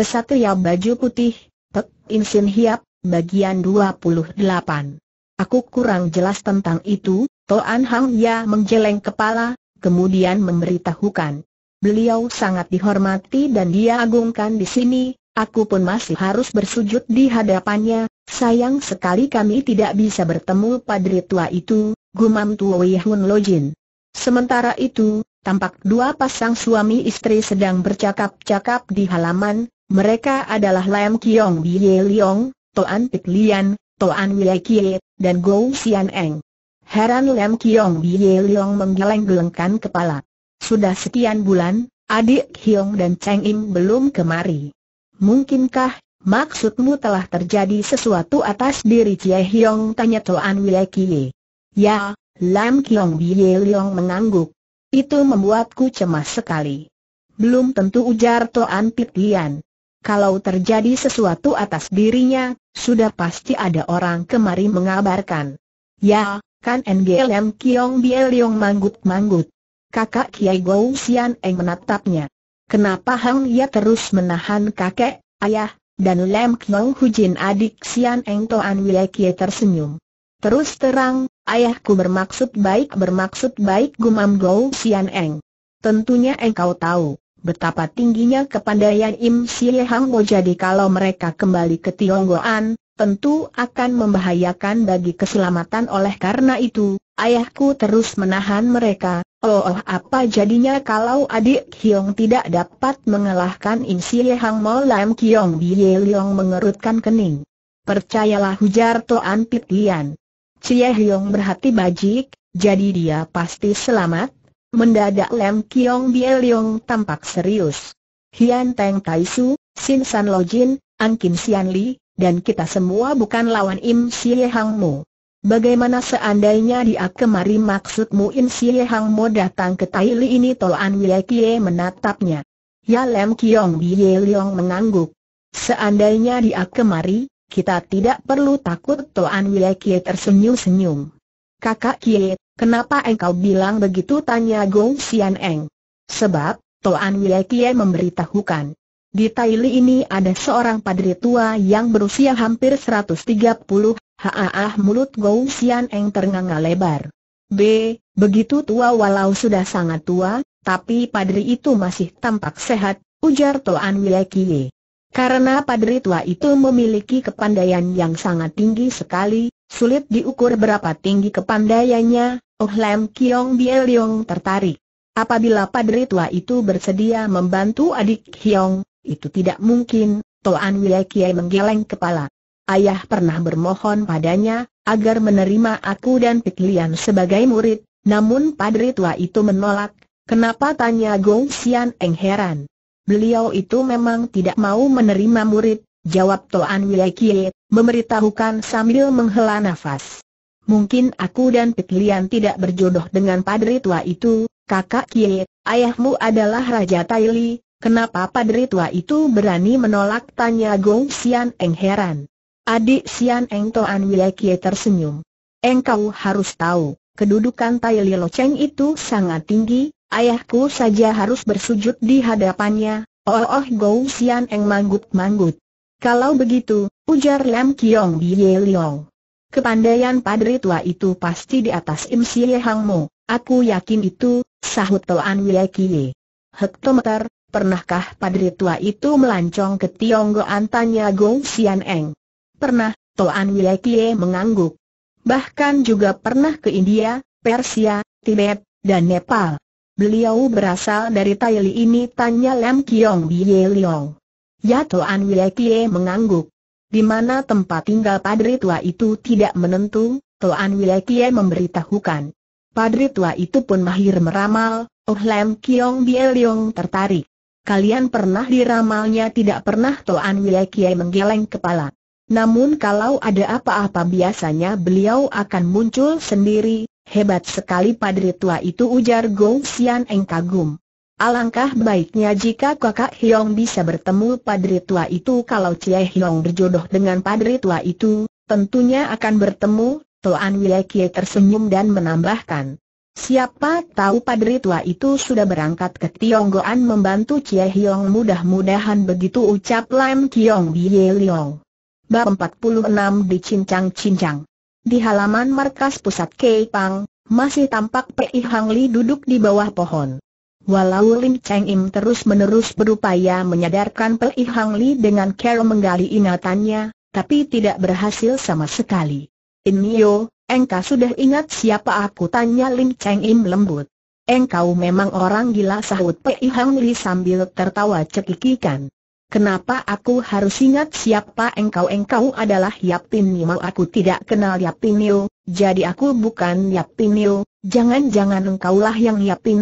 Kesatria baju putih, Pek Insin Hiap, bagian 28. Aku kurang jelas tentang itu, Toan Hang Ya menjeleng kepala, kemudian memberitahukan. Beliau sangat dihormati dan dia agungkan di sini, aku pun masih harus bersujud di hadapannya, sayang sekali kami tidak bisa bertemu padri tua itu, gumam Tuwei Hun Lojin. Sementara itu, tampak dua pasang suami istri sedang bercakap-cakap di halaman, mereka adalah Lam Kiong Bie Liong, Toan Pik Lian, Toan Wile Kie, dan Go Xianeng. Eng. Heran Lam Kiong Bie Liong menggeleng-gelengkan kepala. Sudah sekian bulan, adik Hiong dan Cheng Im belum kemari. Mungkinkah, maksudmu telah terjadi sesuatu atas diri Cie Hiong tanya Toan Wile Kie. Ya, Lam Kiong Bie Liong mengangguk. Itu membuatku cemas sekali. Belum tentu ujar Toan Pik Lian. Kalau terjadi sesuatu atas dirinya, sudah pasti ada orang kemari mengabarkan. Ya, kan NGLM Kiong Bieliong manggut-manggut. Kakak Kiai Gou Sian Eng menatapnya. Kenapa Hang Ya terus menahan kakek, ayah, dan Lem Kiong Hujin adik Sian Eng Toan Wile Kiai tersenyum. Terus terang, ayahku bermaksud baik bermaksud baik gumam Gou Sian Eng. Tentunya engkau tahu. Betapa tingginya kepandaian Im Sie Hang Bo jadi kalau mereka kembali ke Tionggoan, tentu akan membahayakan bagi keselamatan oleh karena itu, ayahku terus menahan mereka, oh, oh apa jadinya kalau adik Hyong tidak dapat mengalahkan Im Sie Hang Mo Lam Kiong Bie Leong mengerutkan kening. Percayalah hujar Toan Lian. Cie Hyong berhati bajik, jadi dia pasti selamat, Mendadak Lem Kiong Bieliong tampak serius. Hian Teng Tai Su, Sin San Lo Jin, An Kim Sian Li, dan kita semua bukan lawan Im Xie Hang Mo. Bagaimana seandainya dia kemari maksudmu Im Xie Hang Mo datang ke Tai Li ini Tol An Wie Kie menatapnya. Ya Lem Kiong Bieliong mengangguk. Seandainya dia kemari, kita tidak perlu takut Tol An Wie Kie tersenyum-senyum. Kakak Kie, kenapa engkau bilang begitu tanya Gong Xian Eng? Sebab, Toan Wie Kie memberitahukan. Di Taili ini ada seorang padri tua yang berusia hampir 130, Haaah mulut Gong Xian Eng ternganga lebar. B. Begitu tua walau sudah sangat tua, tapi padri itu masih tampak sehat, ujar Toan Kie. Karena padri tua itu memiliki kepandaian yang sangat tinggi sekali, Sulit diukur berapa tinggi kepandaiannya, Oh Lam Kiong Bie Leong tertarik. Apabila padri tua itu bersedia membantu adik Hiong, itu tidak mungkin, Toan Wile Kiai menggeleng kepala. Ayah pernah bermohon padanya, agar menerima aku dan Peklian sebagai murid, namun padri tua itu menolak, kenapa tanya Gong Xian Eng heran. Beliau itu memang tidak mau menerima murid, Jawab Toan Wilekie, memberitahukan sambil menghela nafas. Mungkin aku dan Petlian tidak berjodoh dengan padri tua itu, kakak Kie, ayahmu adalah Raja Taili, kenapa padri tua itu berani menolak tanya Gong Xian Eng heran. Adik Xian Eng Toan Wilekie tersenyum. Engkau harus tahu, kedudukan Taili Loceng itu sangat tinggi, ayahku saja harus bersujud di hadapannya, Oh oh, oh Gong Xian Eng manggut-manggut. Kalau begitu, ujar Lam Kiong Bie Liong. Kepandaian padri tua itu pasti di atas Im Siye Hang Mo, aku yakin itu, sahut Toan Wei Kie. Hektometer, pernahkah padri tua itu melancong ke Tionggoan tanya Gong Sian Eng? Pernah, Toan Wei Kie mengangguk. Bahkan juga pernah ke India, Persia, Tibet, dan Nepal. Beliau berasal dari Thailand ini tanya Lam Kiong Bie Liong. Yato Anwiekie mengangguk. Di mana tempat tinggal padri tua itu tidak menentu, Toan Wiekie memberitahukan. Padri tua itu pun mahir meramal, Oh Lam Kiong Bieliong tertarik. Kalian pernah diramalnya tidak pernah Toan Wiekie menggeleng kepala. Namun kalau ada apa-apa biasanya beliau akan muncul sendiri, hebat sekali padri tua itu ujar Gong Xian Eng kagum. Alangkah baiknya jika kakak Hiong bisa bertemu padri tua itu kalau Cie Hiong berjodoh dengan padri tua itu, tentunya akan bertemu, Tuan Wilekie tersenyum dan menambahkan. Siapa tahu padri tua itu sudah berangkat ke Tionggoan membantu Cie Hiong mudah-mudahan begitu ucap Lam Kiong Bie Liong. Bab 46 di Cincang Cincang. Di halaman markas pusat Keipang, masih tampak Pei Hang Li duduk di bawah pohon. Walau Lim Cheng Im terus-menerus berupaya menyadarkan Pei Hang Li dengan cara menggali ingatannya, tapi tidak berhasil sama sekali. Yo, engkau sudah ingat siapa aku tanya Lim Cheng Im lembut. Engkau memang orang gila sahut Pei Hang Li sambil tertawa cekikikan. Kenapa aku harus ingat siapa engkau? Engkau adalah Yap Tin Mau Aku tidak kenal Yap Tin jadi aku bukan Yap Tin Jangan-jangan engkaulah yang Yap Tin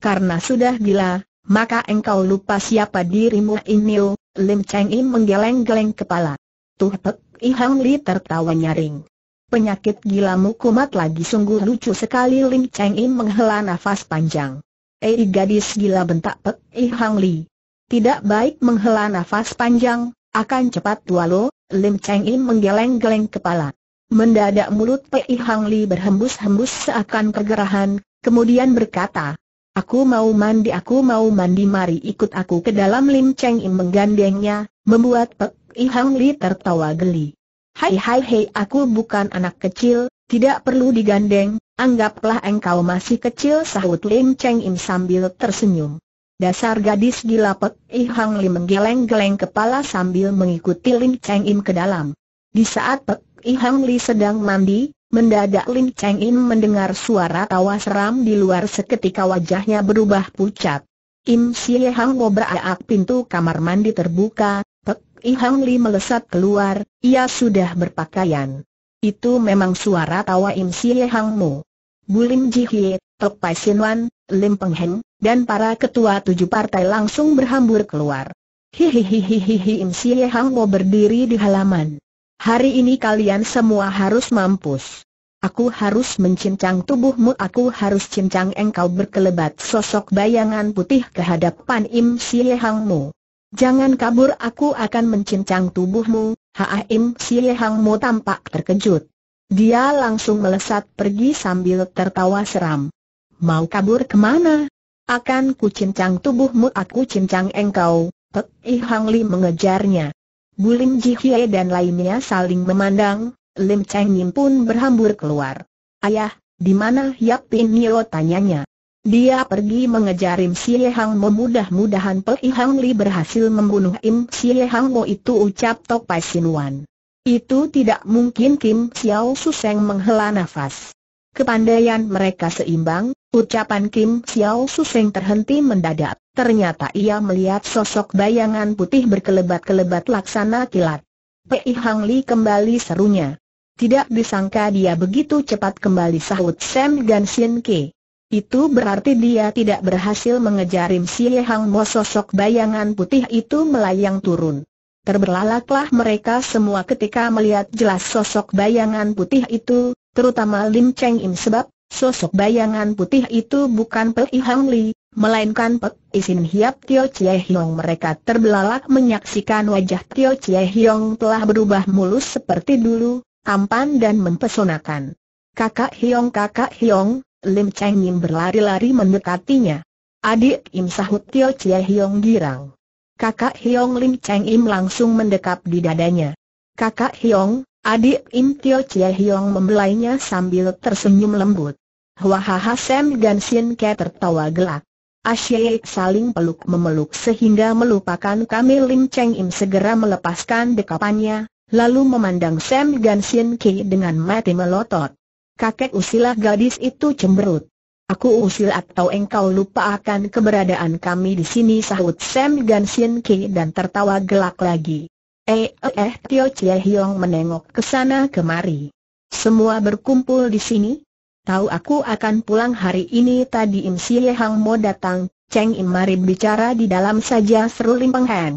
karena sudah gila, maka engkau lupa siapa dirimu ini? Lim Cheng Im menggeleng-geleng kepala. Tuh pek, Ihang Li tertawa nyaring. Penyakit gilamu kumat lagi sungguh lucu sekali Lim Cheng Im menghela nafas panjang. Ei gadis gila bentak pek Ihang Li. Tidak baik menghela nafas panjang, akan cepat tua lo, Lim Cheng Im menggeleng-geleng kepala. Mendadak mulut Pei Hang Li berhembus-hembus seakan kegerahan, kemudian berkata, Aku mau mandi aku mau mandi mari ikut aku ke dalam Lim Cheng Im menggandengnya, membuat Pek Hang Li tertawa geli. Hai hai hai! aku bukan anak kecil, tidak perlu digandeng, anggaplah engkau masih kecil sahut Lim Cheng Im sambil tersenyum. Dasar gadis gila Pek Hang Li menggeleng-geleng kepala sambil mengikuti Lim Cheng Im ke dalam. Di saat Pek Hang Li sedang mandi, Mendadak Lin Cheng In mendengar suara tawa seram di luar seketika wajahnya berubah pucat. Im Xie Hang beraak pintu kamar mandi terbuka, Pek I Hang Li melesat keluar, ia sudah berpakaian. Itu memang suara tawa Im Xie Hang Mu. Bulim Ji Hie, Tok Pai Sin Wan, Lim Peng Heng, dan para ketua tujuh partai langsung berhambur keluar. Hihihihihihi Im Xie Hang Mo berdiri di halaman. Hari ini kalian semua harus mampus. Aku harus mencincang tubuhmu, aku harus cincang engkau berkelebat sosok bayangan putih ke hadapan Im Siehangmu. Jangan kabur aku akan mencincang tubuhmu, Ha Im Siehangmu tampak terkejut. Dia langsung melesat pergi sambil tertawa seram. Mau kabur kemana? Akan ku cincang tubuhmu aku cincang engkau, Pek Ihangli mengejarnya. Bulim Hye dan lainnya saling memandang, Lim Cheng Nim pun berhambur keluar. Ayah, di mana Yap Pin Nio tanyanya? Dia pergi mengejar Im Sye Hang Mo. mudah mudahan Pei Hang Li berhasil membunuh Im Sye Hang Mo itu ucap Tok Pai Sin Wan. Itu tidak mungkin Kim Xiao Suseng menghela nafas. Kepandaian mereka seimbang, ucapan Kim Xiao Suseng terhenti mendadak. Ternyata ia melihat sosok bayangan putih berkelebat-kelebat laksana kilat. Pei Hang Li kembali serunya. Tidak disangka dia begitu cepat kembali sahut Sam Gan Sien Ke. Itu berarti dia tidak berhasil mengejar Im Si Hang Mo sosok bayangan putih itu melayang turun. Terbelalaklah mereka semua ketika melihat jelas sosok bayangan putih itu, terutama Lim Cheng Im sebab, sosok bayangan putih itu bukan Pei Hang Li, melainkan Pei Sin Hiap Tio Chie Hiong mereka terbelalak menyaksikan wajah Tio Chie Hiong telah berubah mulus seperti dulu, tampan dan mempesonakan. Kakak Hiong kakak Hiong, Lim Cheng Im berlari-lari mendekatinya. Adik Im sahut Tio Chie Hiong girang. Kakak Hiong Lim Cheng Im langsung mendekap di dadanya. Kakak Hiong, Adik Im Tio Chie Hiong membelainya sambil tersenyum lembut. Wahaha Sam dan Sin Ke tertawa gelak. Asyik saling peluk memeluk sehingga melupakan kami Lim Cheng Im segera melepaskan dekapannya, lalu memandang Sam dan Sin Ke dengan mati melotot. Kakek usilah gadis itu cemberut. Aku usil atau engkau lupa akan keberadaan kami di sini sahut Sam Sin Ke dan tertawa gelak lagi. Eh, eh, eh, Tio Chie Hiong menengok ke sana kemari. Semua berkumpul di sini? Tahu aku akan pulang hari ini tadi Im Siye Hang mau datang, Cheng Im mari bicara di dalam saja seru Lim Peng Hang.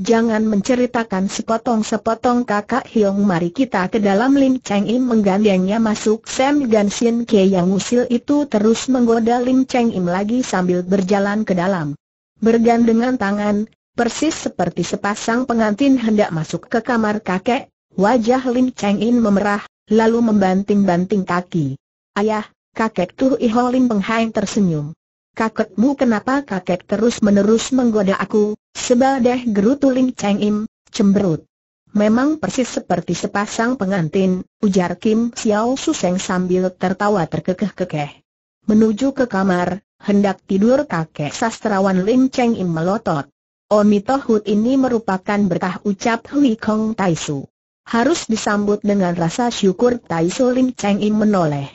Jangan menceritakan sepotong-sepotong kakak Hiong mari kita ke dalam Lim Cheng Im menggandengnya masuk Sam gan Sin Ke yang usil itu terus menggoda Lim Cheng Im lagi sambil berjalan ke dalam. Bergandengan tangan, persis seperti sepasang pengantin hendak masuk ke kamar kakek, wajah Lim Cheng In memerah, lalu membanting-banting kaki. Ayah, kakek tuh Iho Lim Peng Hai tersenyum. Kakekmu kenapa kakek terus-menerus menggoda aku, sebadah gerutu Lim Cheng In, cemberut. Memang persis seperti sepasang pengantin, ujar Kim Xiao Suseng sambil tertawa terkekeh-kekeh. Menuju ke kamar, hendak tidur kakek sastrawan Lim Cheng Im melotot. Tohut ini merupakan berkah ucap Hui Kong Tai Harus disambut dengan rasa syukur Tai Su Lim Cheng Im menoleh.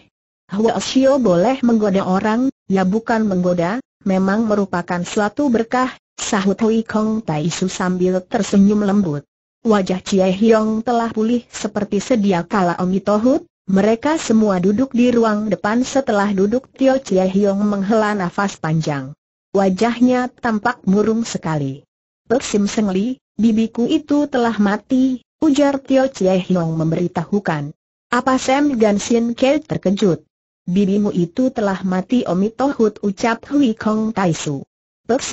Hua Xiao boleh menggoda orang, ya bukan menggoda, memang merupakan suatu berkah, sahut Hui Kong Tai sambil tersenyum lembut. Wajah Chie Hyong telah pulih seperti sedia kala Tohut, mereka semua duduk di ruang depan setelah duduk Tio Chie Hyong menghela nafas panjang. Wajahnya tampak murung sekali. Persim sengli, bibiku itu telah mati, ujar Tio Chie Hiong memberitahukan. Apa Sam Gan Sin Ke terkejut? Bibimu itu telah mati Omi Tohut ucap Hui Kong Tai Su. Pek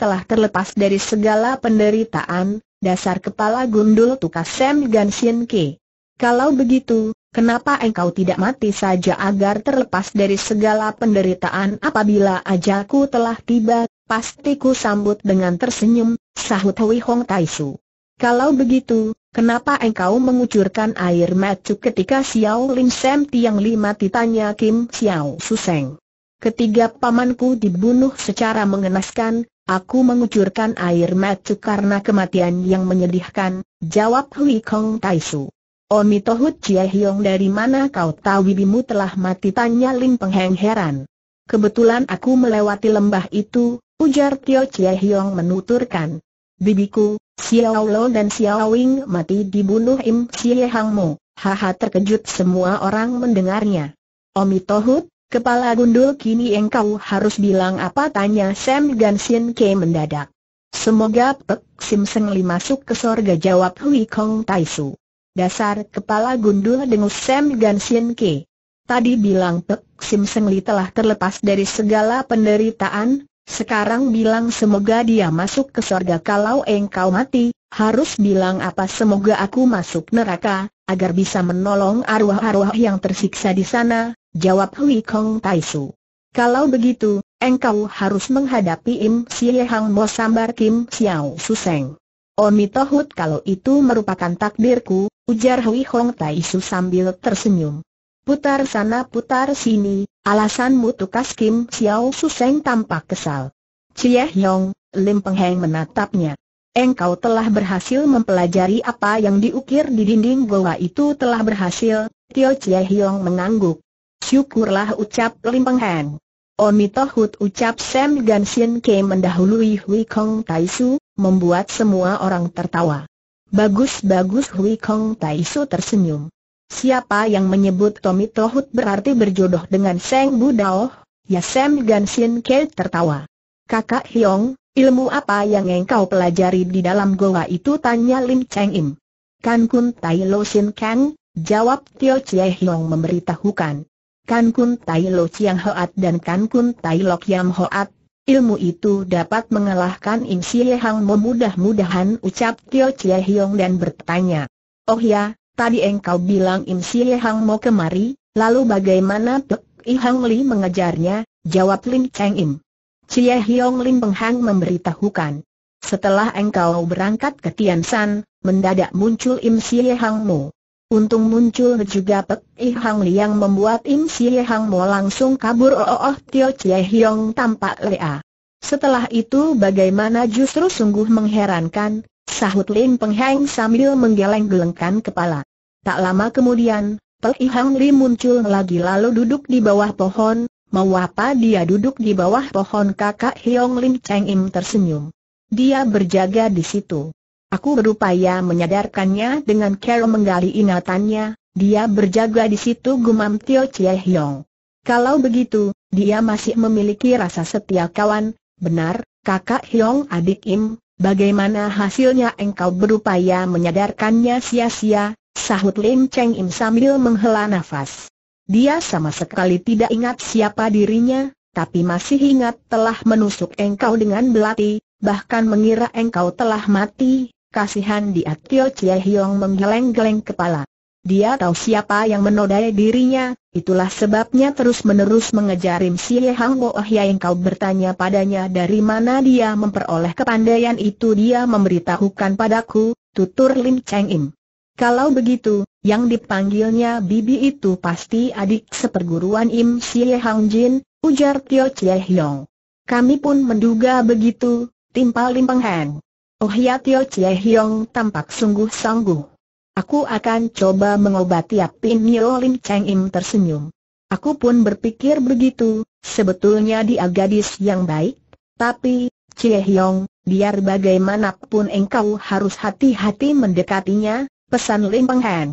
telah terlepas dari segala penderitaan, dasar kepala gundul tukas Sam Gan Sin Ke. Kalau begitu, Kenapa engkau tidak mati saja agar terlepas dari segala penderitaan apabila ajalku telah tiba? Pasti ku sambut dengan tersenyum, Sahut Hui Hong Tai Su. Kalau begitu, kenapa engkau mengucurkan air macu ketika Xiao Lin Sam Tiang Lima ditanya Kim Xiao Suseng? Ketiga pamanku dibunuh secara mengenaskan, aku mengucurkan air macu karena kematian yang menyedihkan, jawab Hui Kong Tai Su. Oni Tohut Chie Hiong dari mana kau tahu bibimu telah mati tanya Lim Heng heran. Kebetulan aku melewati lembah itu, Ujar Tio Chie Hiong menuturkan. Bibiku, Xiao Lo dan Xiao Wing mati dibunuh Im Xie Hang Mo. Haha terkejut semua orang mendengarnya. Omi Tohut, kepala gundul kini engkau harus bilang apa tanya Sam dan Sin Ke mendadak. Semoga Pek Sim Seng Li masuk ke sorga jawab Hui Kong Tai Su. Dasar kepala gundul dengus Sam dan Sin Ke. Tadi bilang Pek Sim Seng Li telah terlepas dari segala penderitaan, sekarang bilang semoga dia masuk ke sorga kalau engkau mati, harus bilang apa semoga aku masuk neraka, agar bisa menolong arwah-arwah yang tersiksa di sana, jawab Hui Kong Tai Su. Kalau begitu, engkau harus menghadapi Im Siye Hang Mo Sambar Kim Xiao Suseng. Tohut kalau itu merupakan takdirku, ujar Hui Kong Tai Su sambil tersenyum. Putar sana putar sini, alasanmu tukas Kim Xiao Suseng tampak kesal. Cie Hyong, Lim Peng Heng menatapnya. Engkau telah berhasil mempelajari apa yang diukir di dinding goa itu telah berhasil, Tio Cie Hyong mengangguk. Syukurlah ucap Lim Peng Heng. Omi Tohut ucap Sam Gan Sien Ke mendahului Hui Kong Tai Su, membuat semua orang tertawa. Bagus-bagus Hui Kong Tai Su tersenyum. Siapa yang menyebut Tommy Tohut berarti berjodoh dengan Seng Budao? Ya Sam Gansin Ke tertawa. Kakak Hiong, ilmu apa yang engkau pelajari di dalam goa itu tanya Lim Cheng Im. Kan Kun Tai Lo Sin Kang, jawab Tio Chie Hiong memberitahukan. Kan Kun Tai Lo Chiang Hoat dan Kan Kun Tai Lo Kiam Hoat, ilmu itu dapat mengalahkan Im Hang memudah-mudahan ucap Tio Chie Hiong dan bertanya. Oh ya, Tadi engkau bilang Im Si Hang mau kemari, lalu bagaimana Pek I Hang Li mengejarnya? Jawab Lim Cheng Im. Cie Hiong Lim Peng Hang memberitahukan. Setelah engkau berangkat ke Tian San, mendadak muncul Im Si Hang Mo. Untung muncul juga Pek I Hang Li yang membuat Im Si Hang Mo langsung kabur oh oh, oh Tio Cie Hiong tampak lea. Setelah itu bagaimana justru sungguh mengherankan, Sahut Lim Heng sambil menggeleng-gelengkan kepala. Tak lama kemudian, Pek Hang Li muncul lagi lalu duduk di bawah pohon, Mau apa dia duduk di bawah pohon kakak Hiong Lim Cheng Im tersenyum. Dia berjaga di situ. Aku berupaya menyadarkannya dengan cara menggali ingatannya, dia berjaga di situ gumam Tio Chie Hiong. Kalau begitu, dia masih memiliki rasa setia kawan, benar, kakak Hiong adik Im, Bagaimana hasilnya engkau berupaya menyadarkannya sia-sia, sahut Lim Cheng Im sambil menghela nafas. Dia sama sekali tidak ingat siapa dirinya, tapi masih ingat telah menusuk engkau dengan belati, bahkan mengira engkau telah mati, kasihan dia Tio Chie Hiong menggeleng-geleng kepala. Dia tahu siapa yang menodai dirinya, itulah sebabnya terus-menerus mengejar Im Siye Hang Bo ah yang kau bertanya padanya dari mana dia memperoleh kepandaian itu dia memberitahukan padaku, tutur Lim Cheng Im. Kalau begitu, yang dipanggilnya Bibi itu pasti adik seperguruan Im Siye Hang Jin, ujar Tio Chie Hiong. Kami pun menduga begitu, timpal Lim Peng Hang. Oh ya Tio Chie Hiong tampak sungguh-sungguh. Aku akan coba mengobati Apin Nio Lim Cheng Im tersenyum. Aku pun berpikir begitu, sebetulnya dia gadis yang baik, tapi, Cie Hyong, biar bagaimanapun engkau harus hati-hati mendekatinya, pesan Lim Peng hen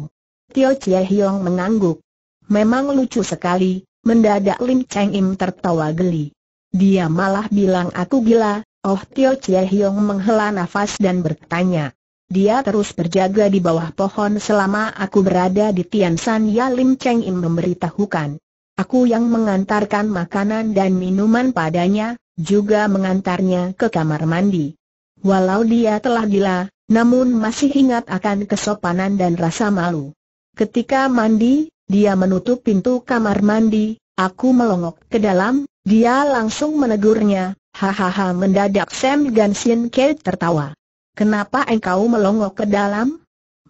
Tio Cie Hyong mengangguk. Memang lucu sekali, mendadak Lim Cheng Im tertawa geli. Dia malah bilang aku gila, oh Tio Cie Hyong menghela nafas dan bertanya. Dia terus berjaga di bawah pohon selama aku berada di Tian San Ya Lim Cheng Im memberitahukan. Aku yang mengantarkan makanan dan minuman padanya, juga mengantarnya ke kamar mandi. Walau dia telah gila, namun masih ingat akan kesopanan dan rasa malu. Ketika mandi, dia menutup pintu kamar mandi, aku melongok ke dalam, dia langsung menegurnya, hahaha mendadak Sam Gansin Kate tertawa. Kenapa engkau melongo ke dalam?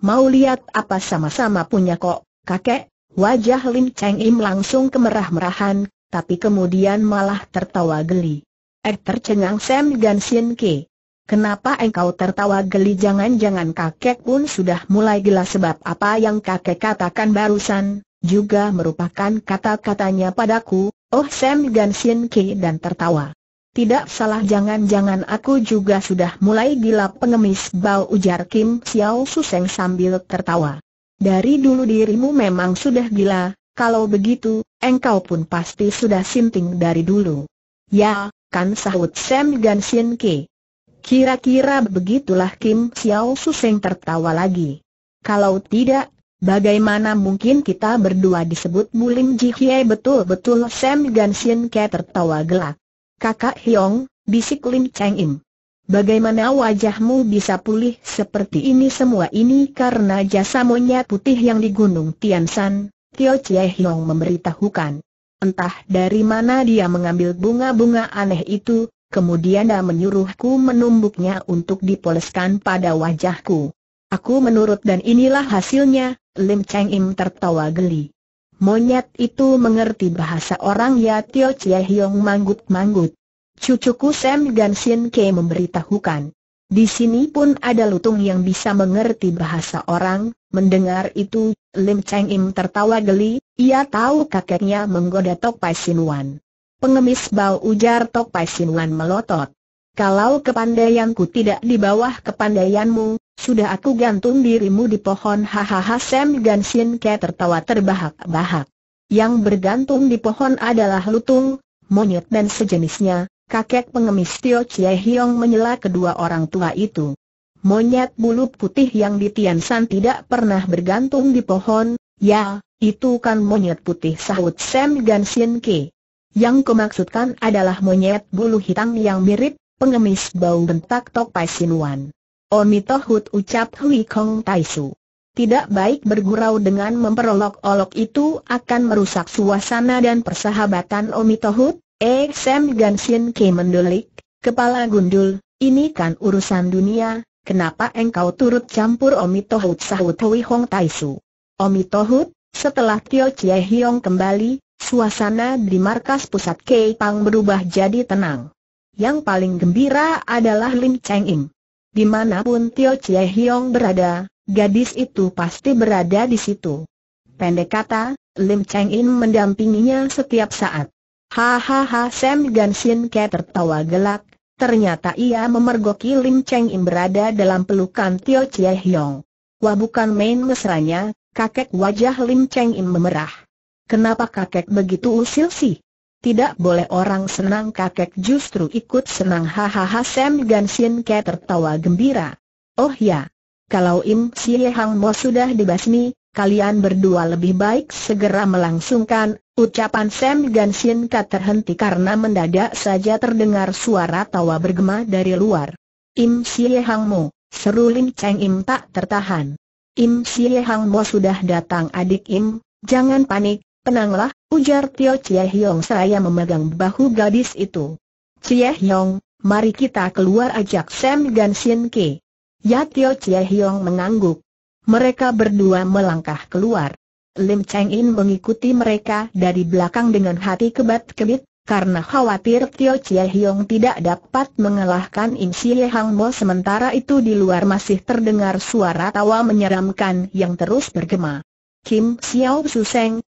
Mau lihat apa sama-sama punya kok, kakek? Wajah Lin Cheng Im langsung kemerah-merahan, tapi kemudian malah tertawa geli. Ek eh, tercengang Sam dan Sien Ke. Kenapa engkau tertawa geli jangan-jangan kakek pun sudah mulai gila sebab apa yang kakek katakan barusan, juga merupakan kata-katanya padaku, oh Sam dan Sien Ke dan tertawa. Tidak salah jangan-jangan aku juga sudah mulai gila pengemis bau ujar Kim Xiao Su Suseng sambil tertawa. Dari dulu dirimu memang sudah gila, kalau begitu, engkau pun pasti sudah sinting dari dulu. Ya, kan sahut Sam Gan Sien Ke. Kira-kira begitulah Kim Xiao Su Suseng tertawa lagi. Kalau tidak, bagaimana mungkin kita berdua disebut Bulim Ji Hye betul-betul Sam Gan Ke tertawa gelak. Kakak Hiong, bisik Lim Cheng Im. Bagaimana wajahmu bisa pulih seperti ini semua ini karena jasa monyet putih yang di Gunung Tiansan, Tio Chie Hiong memberitahukan. Entah dari mana dia mengambil bunga-bunga aneh itu, kemudian dia menyuruhku menumbuknya untuk dipoleskan pada wajahku. Aku menurut dan inilah hasilnya, Lim Cheng Im tertawa geli. Monyet itu mengerti bahasa orang ya Tio Chie Hiong manggut-manggut. Cucuku Sam Sin Ke memberitahukan. Di sini pun ada lutung yang bisa mengerti bahasa orang, mendengar itu, Lim Cheng Im tertawa geli, ia tahu kakeknya menggoda Tok Pai Sin Wan. Pengemis bau ujar Tok Pai Sin Wan melotot. Kalau kepandaianku tidak di bawah kepandaianmu, sudah aku gantung dirimu di pohon hahaha Sam Gansin Ke tertawa terbahak-bahak. Yang bergantung di pohon adalah lutung, monyet dan sejenisnya, kakek pengemis Tio Chie Hiong menyela kedua orang tua itu. Monyet bulu putih yang di Tian San tidak pernah bergantung di pohon, ya, itu kan monyet putih sahut Sam Gansin Ke. Yang kumaksudkan adalah monyet bulu hitam yang mirip, pengemis bau bentak Tok Pai Sinuan. Omitohut ucap Hui Kong Taisu. Tidak baik bergurau dengan memperolok-olok itu akan merusak suasana dan persahabatan Omitohut, Eh Sam Ganshin Ke mendulik, kepala gundul, ini kan urusan dunia, kenapa engkau turut campur Omitohut sahut Hui Hong Taisu. Omitohut, setelah Tio Chie Hiong kembali, suasana di markas pusat Kei Pang berubah jadi tenang. Yang paling gembira adalah Lim Cheng Im. Dimanapun Tio Chie Hiong berada, gadis itu pasti berada di situ. Pendek kata, Lim Cheng In mendampinginya setiap saat. Hahaha Sam Gansin Ke tertawa gelak, ternyata ia memergoki Lim Cheng In berada dalam pelukan Tio Chie Hiong. Wah bukan main mesranya, kakek wajah Lim Cheng In memerah. Kenapa kakek begitu usil sih? Tidak boleh orang senang kakek justru ikut senang hahaha Sam Ganshin Ke tertawa gembira. Oh ya, kalau Im Sie Hang Mo sudah dibasmi, kalian berdua lebih baik segera melangsungkan, ucapan Sam Ganshin Ke terhenti karena mendadak saja terdengar suara tawa bergema dari luar. Im Sie Hang Mo, seru Lim Cheng Im tak tertahan. Im Sie Hang Mo sudah datang adik Im, jangan panik, Tenanglah, ujar Tio Chie Hiong seraya memegang bahu gadis itu. Chie Hiong, mari kita keluar ajak Sam dan Shin Ke. Ya Tio Chie Hiong mengangguk. Mereka berdua melangkah keluar. Lim Cheng In mengikuti mereka dari belakang dengan hati kebat-kebit, karena khawatir Tio Chie Hiong tidak dapat mengalahkan Im Sie Hang Mo sementara itu di luar masih terdengar suara tawa menyeramkan yang terus bergema. Kim Xiao Suseng,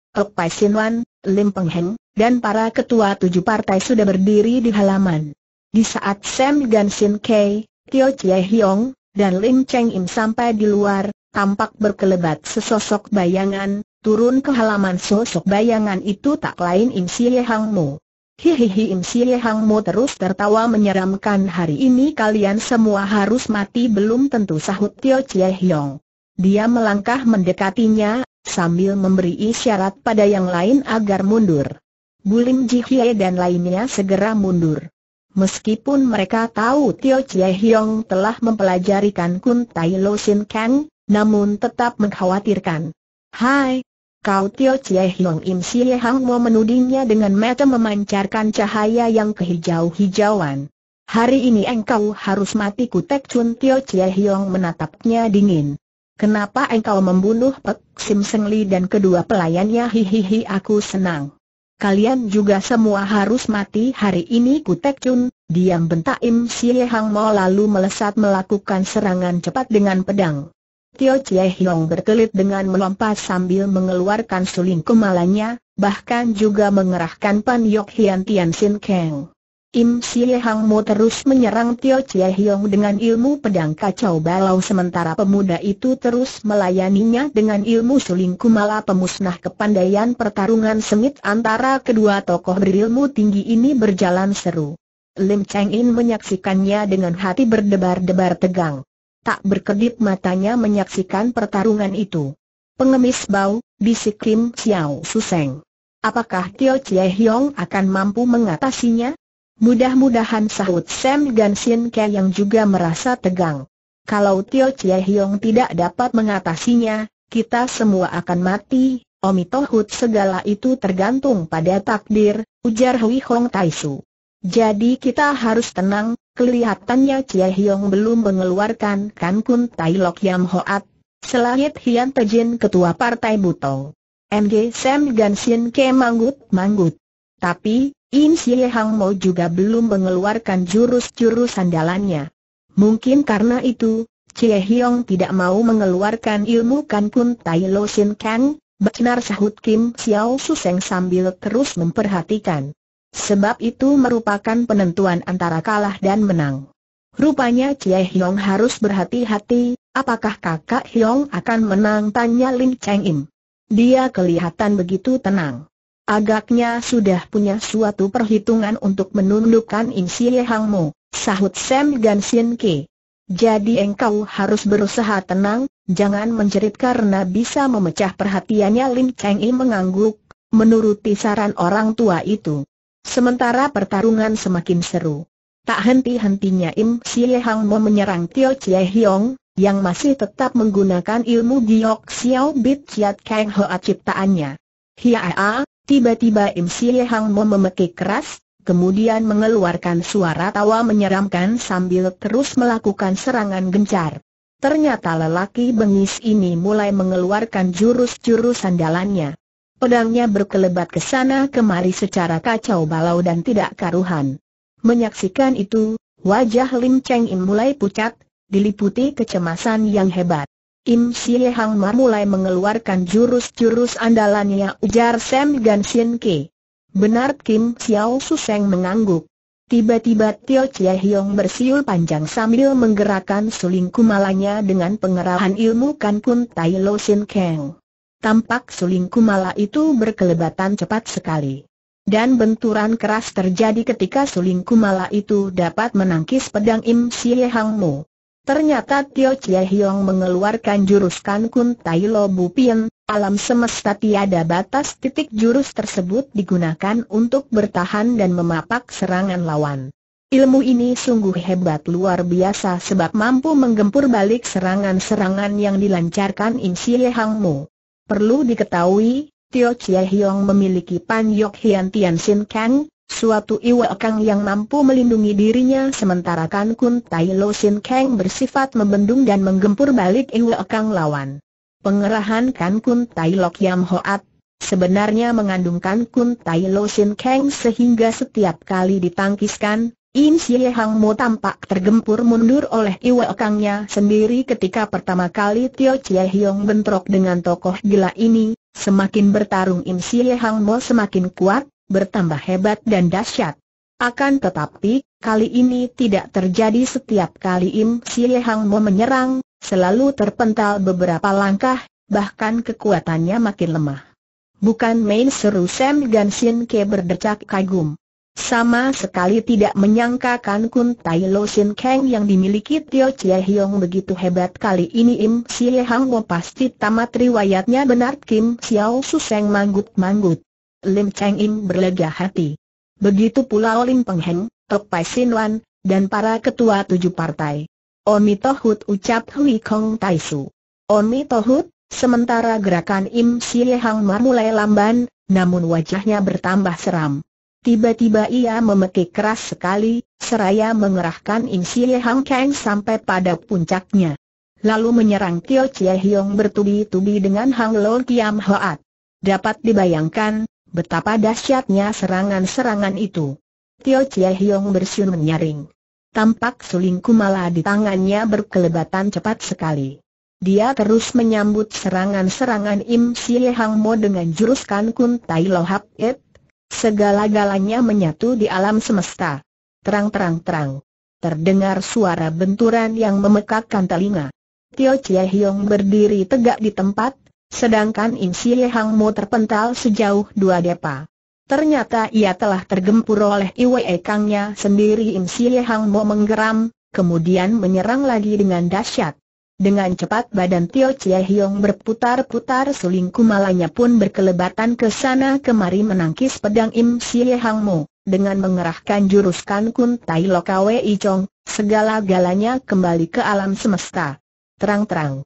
Sin Wan, Lim Peng Heng, dan para ketua tujuh partai sudah berdiri di halaman. Di saat Sam Gan Sin Kei, Tio Chie Hiong, dan Lim Cheng Im sampai di luar, tampak berkelebat sesosok bayangan, turun ke halaman sosok bayangan itu tak lain Im Xie Hang Mo. Hihihi Im Xie Hang Mo terus tertawa menyeramkan hari ini kalian semua harus mati belum tentu sahut Tio Chie Hiong. Dia melangkah mendekatinya sambil memberi isyarat pada yang lain agar mundur. Bulim Jihye dan lainnya segera mundur. Meskipun mereka tahu Tio Chie Hiong telah mempelajari Kan Kun Tai Lo Sin Kang, namun tetap mengkhawatirkan. Hai, kau Tio Chie Hiong Im Ye Hang mau menudingnya dengan mata memancarkan cahaya yang kehijau-hijauan. Hari ini engkau harus mati kutek Chun Tio Chie Hiong menatapnya dingin. Kenapa engkau membunuh Pek Sim Seng Li dan kedua pelayannya hihihi aku senang. Kalian juga semua harus mati hari ini ku Tek Chun, diam bentak Im Xie Hang Mo lalu melesat melakukan serangan cepat dengan pedang. Tio Chie Hiong berkelit dengan melompat sambil mengeluarkan suling kemalanya, bahkan juga mengerahkan Pan Yok Hian Tian Sin Keng. Im Sie Hang Mo terus menyerang Tio Chie Hiong dengan ilmu pedang kacau balau sementara pemuda itu terus melayaninya dengan ilmu suling kumala pemusnah kepandaian pertarungan sengit antara kedua tokoh berilmu tinggi ini berjalan seru. Lim Cheng In menyaksikannya dengan hati berdebar-debar tegang. Tak berkedip matanya menyaksikan pertarungan itu. Pengemis bau, bisik Kim Xiao Suseng. Apakah Tio Chie Hiong akan mampu mengatasinya? Mudah-mudahan sahut Sam Sin Ke yang juga merasa tegang. Kalau Tio Chie Hiong tidak dapat mengatasinya, kita semua akan mati, Omi Tohut segala itu tergantung pada takdir, ujar Hui Hong Taisu. Jadi kita harus tenang, kelihatannya Chie Hiong belum mengeluarkan Kan Kun Tai Lok Yam Hoat, selahit Hian Tejin Ketua Partai Butong. MG Sam Sin ke manggut-manggut. Tapi, In Sye Hang Mo juga belum mengeluarkan jurus-jurus andalannya. Mungkin karena itu, Cie Hiong tidak mau mengeluarkan ilmu Kan Kun Tai Lo Sin Kang, benar sahut Kim Xiao Suseng sambil terus memperhatikan. Sebab itu merupakan penentuan antara kalah dan menang. Rupanya Cie Hiong harus berhati-hati, apakah kakak Hiong akan menang tanya Ling Cheng Im. Dia kelihatan begitu tenang. Agaknya sudah punya suatu perhitungan untuk menundukkan Im Hang sahut Sam Gan Sien Ke. Jadi engkau harus berusaha tenang, jangan menjerit karena bisa memecah perhatiannya Lim Cheng Im mengangguk, menuruti saran orang tua itu. Sementara pertarungan semakin seru. Tak henti-hentinya Im Hang Mo menyerang Tio Chie Hiong, yang masih tetap menggunakan ilmu Giyok Xiao Bit Chiat Kang Hoa ciptaannya. Hiaa, Tiba-tiba Im Sie Hang Mo memekik keras, kemudian mengeluarkan suara tawa menyeramkan sambil terus melakukan serangan gencar. Ternyata lelaki bengis ini mulai mengeluarkan jurus-jurus sandalannya. Pedangnya berkelebat ke sana kemari secara kacau balau dan tidak karuhan. Menyaksikan itu, wajah Lim Cheng Im mulai pucat, diliputi kecemasan yang hebat. Im Sie Ma mulai mengeluarkan jurus-jurus andalannya ujar Sam Gan Sien Ke. Benar Kim Xiao Suseng mengangguk. Tiba-tiba Tio Chia Hiong bersiul panjang sambil menggerakkan suling kumalanya dengan pengerahan ilmu Kan Kun Tai Lo Sin Keng. Tampak suling kumala itu berkelebatan cepat sekali. Dan benturan keras terjadi ketika suling kumala itu dapat menangkis pedang Im Sie Hang Mo. Ternyata Tio Chie Hiong mengeluarkan jurus Kan Tai Lo Bu Pien, alam semesta tiada batas titik jurus tersebut digunakan untuk bertahan dan memapak serangan lawan. Ilmu ini sungguh hebat luar biasa sebab mampu menggempur balik serangan-serangan yang dilancarkan Im Sie Hang Mu. Perlu diketahui, Tio Chie Hiong memiliki Pan Yok Hian Tian Sin Kang, Suatu Iwa Kang yang mampu melindungi dirinya sementara Kan Kun Tai Lo Sin Kang bersifat membendung dan menggempur balik Iwa Kang lawan. Pengerahan Kan Kun Tai Lok Yam Hoat sebenarnya mengandung Kan Kun Tai Lo Sin Kang sehingga setiap kali ditangkiskan, Im Sye Hang Mo tampak tergempur mundur oleh Iwa Kangnya sendiri ketika pertama kali Tio Chie Hyong bentrok dengan tokoh gila ini, semakin bertarung Im Sye Hang Mo semakin kuat, bertambah hebat dan dahsyat. Akan tetapi, kali ini tidak terjadi setiap kali Im Sie Hang Mo menyerang, selalu terpental beberapa langkah, bahkan kekuatannya makin lemah. Bukan main seru Sam dan Sin Ke berdecak kagum. Sama sekali tidak menyangka Kan Kun Tai Lo Sin Kang yang dimiliki Tio Chie Hiong begitu hebat kali ini Im Sie Hang Mo pasti tamat riwayatnya benar Kim Xiao Suseng manggut-manggut. Lim Cheng im berlega hati. Begitu pula Lim Peng Heng, Tok Pai Sin Wan, dan para ketua tujuh partai. Omi Tohut ucap Hui Kong Tai Su. Omi Tohut, sementara gerakan Im Sie Hang Mar mulai lamban, namun wajahnya bertambah seram. Tiba-tiba ia memekik keras sekali, seraya mengerahkan Im Sie Hang Kang sampai pada puncaknya. Lalu menyerang Tio Chie Hiong bertubi-tubi dengan Hang Lo Kiam Hoat. Dapat dibayangkan, Betapa dahsyatnya serangan-serangan itu. Tio Chie Hiong bersiul menyaring. Tampak suling kumala di tangannya berkelebatan cepat sekali. Dia terus menyambut serangan-serangan Im Sie Hang Mo dengan jurus Kan Kun Tai Lo Hap Et. Segala-galanya menyatu di alam semesta. Terang-terang-terang. Terdengar suara benturan yang memekakkan telinga. Tio Chie Hiong berdiri tegak di tempat, Sedangkan In Hang Mo terpental sejauh dua depa. Ternyata ia telah tergempur oleh Iwe Kangnya sendiri In Hang Mo menggeram, kemudian menyerang lagi dengan dahsyat. Dengan cepat badan Tio Chie Hiong berputar-putar suling kumalanya pun berkelebatan ke sana kemari menangkis pedang Im Sie Hang Mo. Dengan mengerahkan jurus kan kun tai lokawe i chong, segala galanya kembali ke alam semesta. Terang-terang,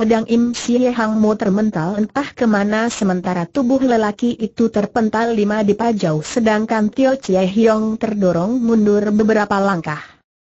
Pedang Im Siye Hang Mo termental entah kemana sementara tubuh lelaki itu terpental lima dipajau sedangkan Tio Chie Hiong terdorong mundur beberapa langkah.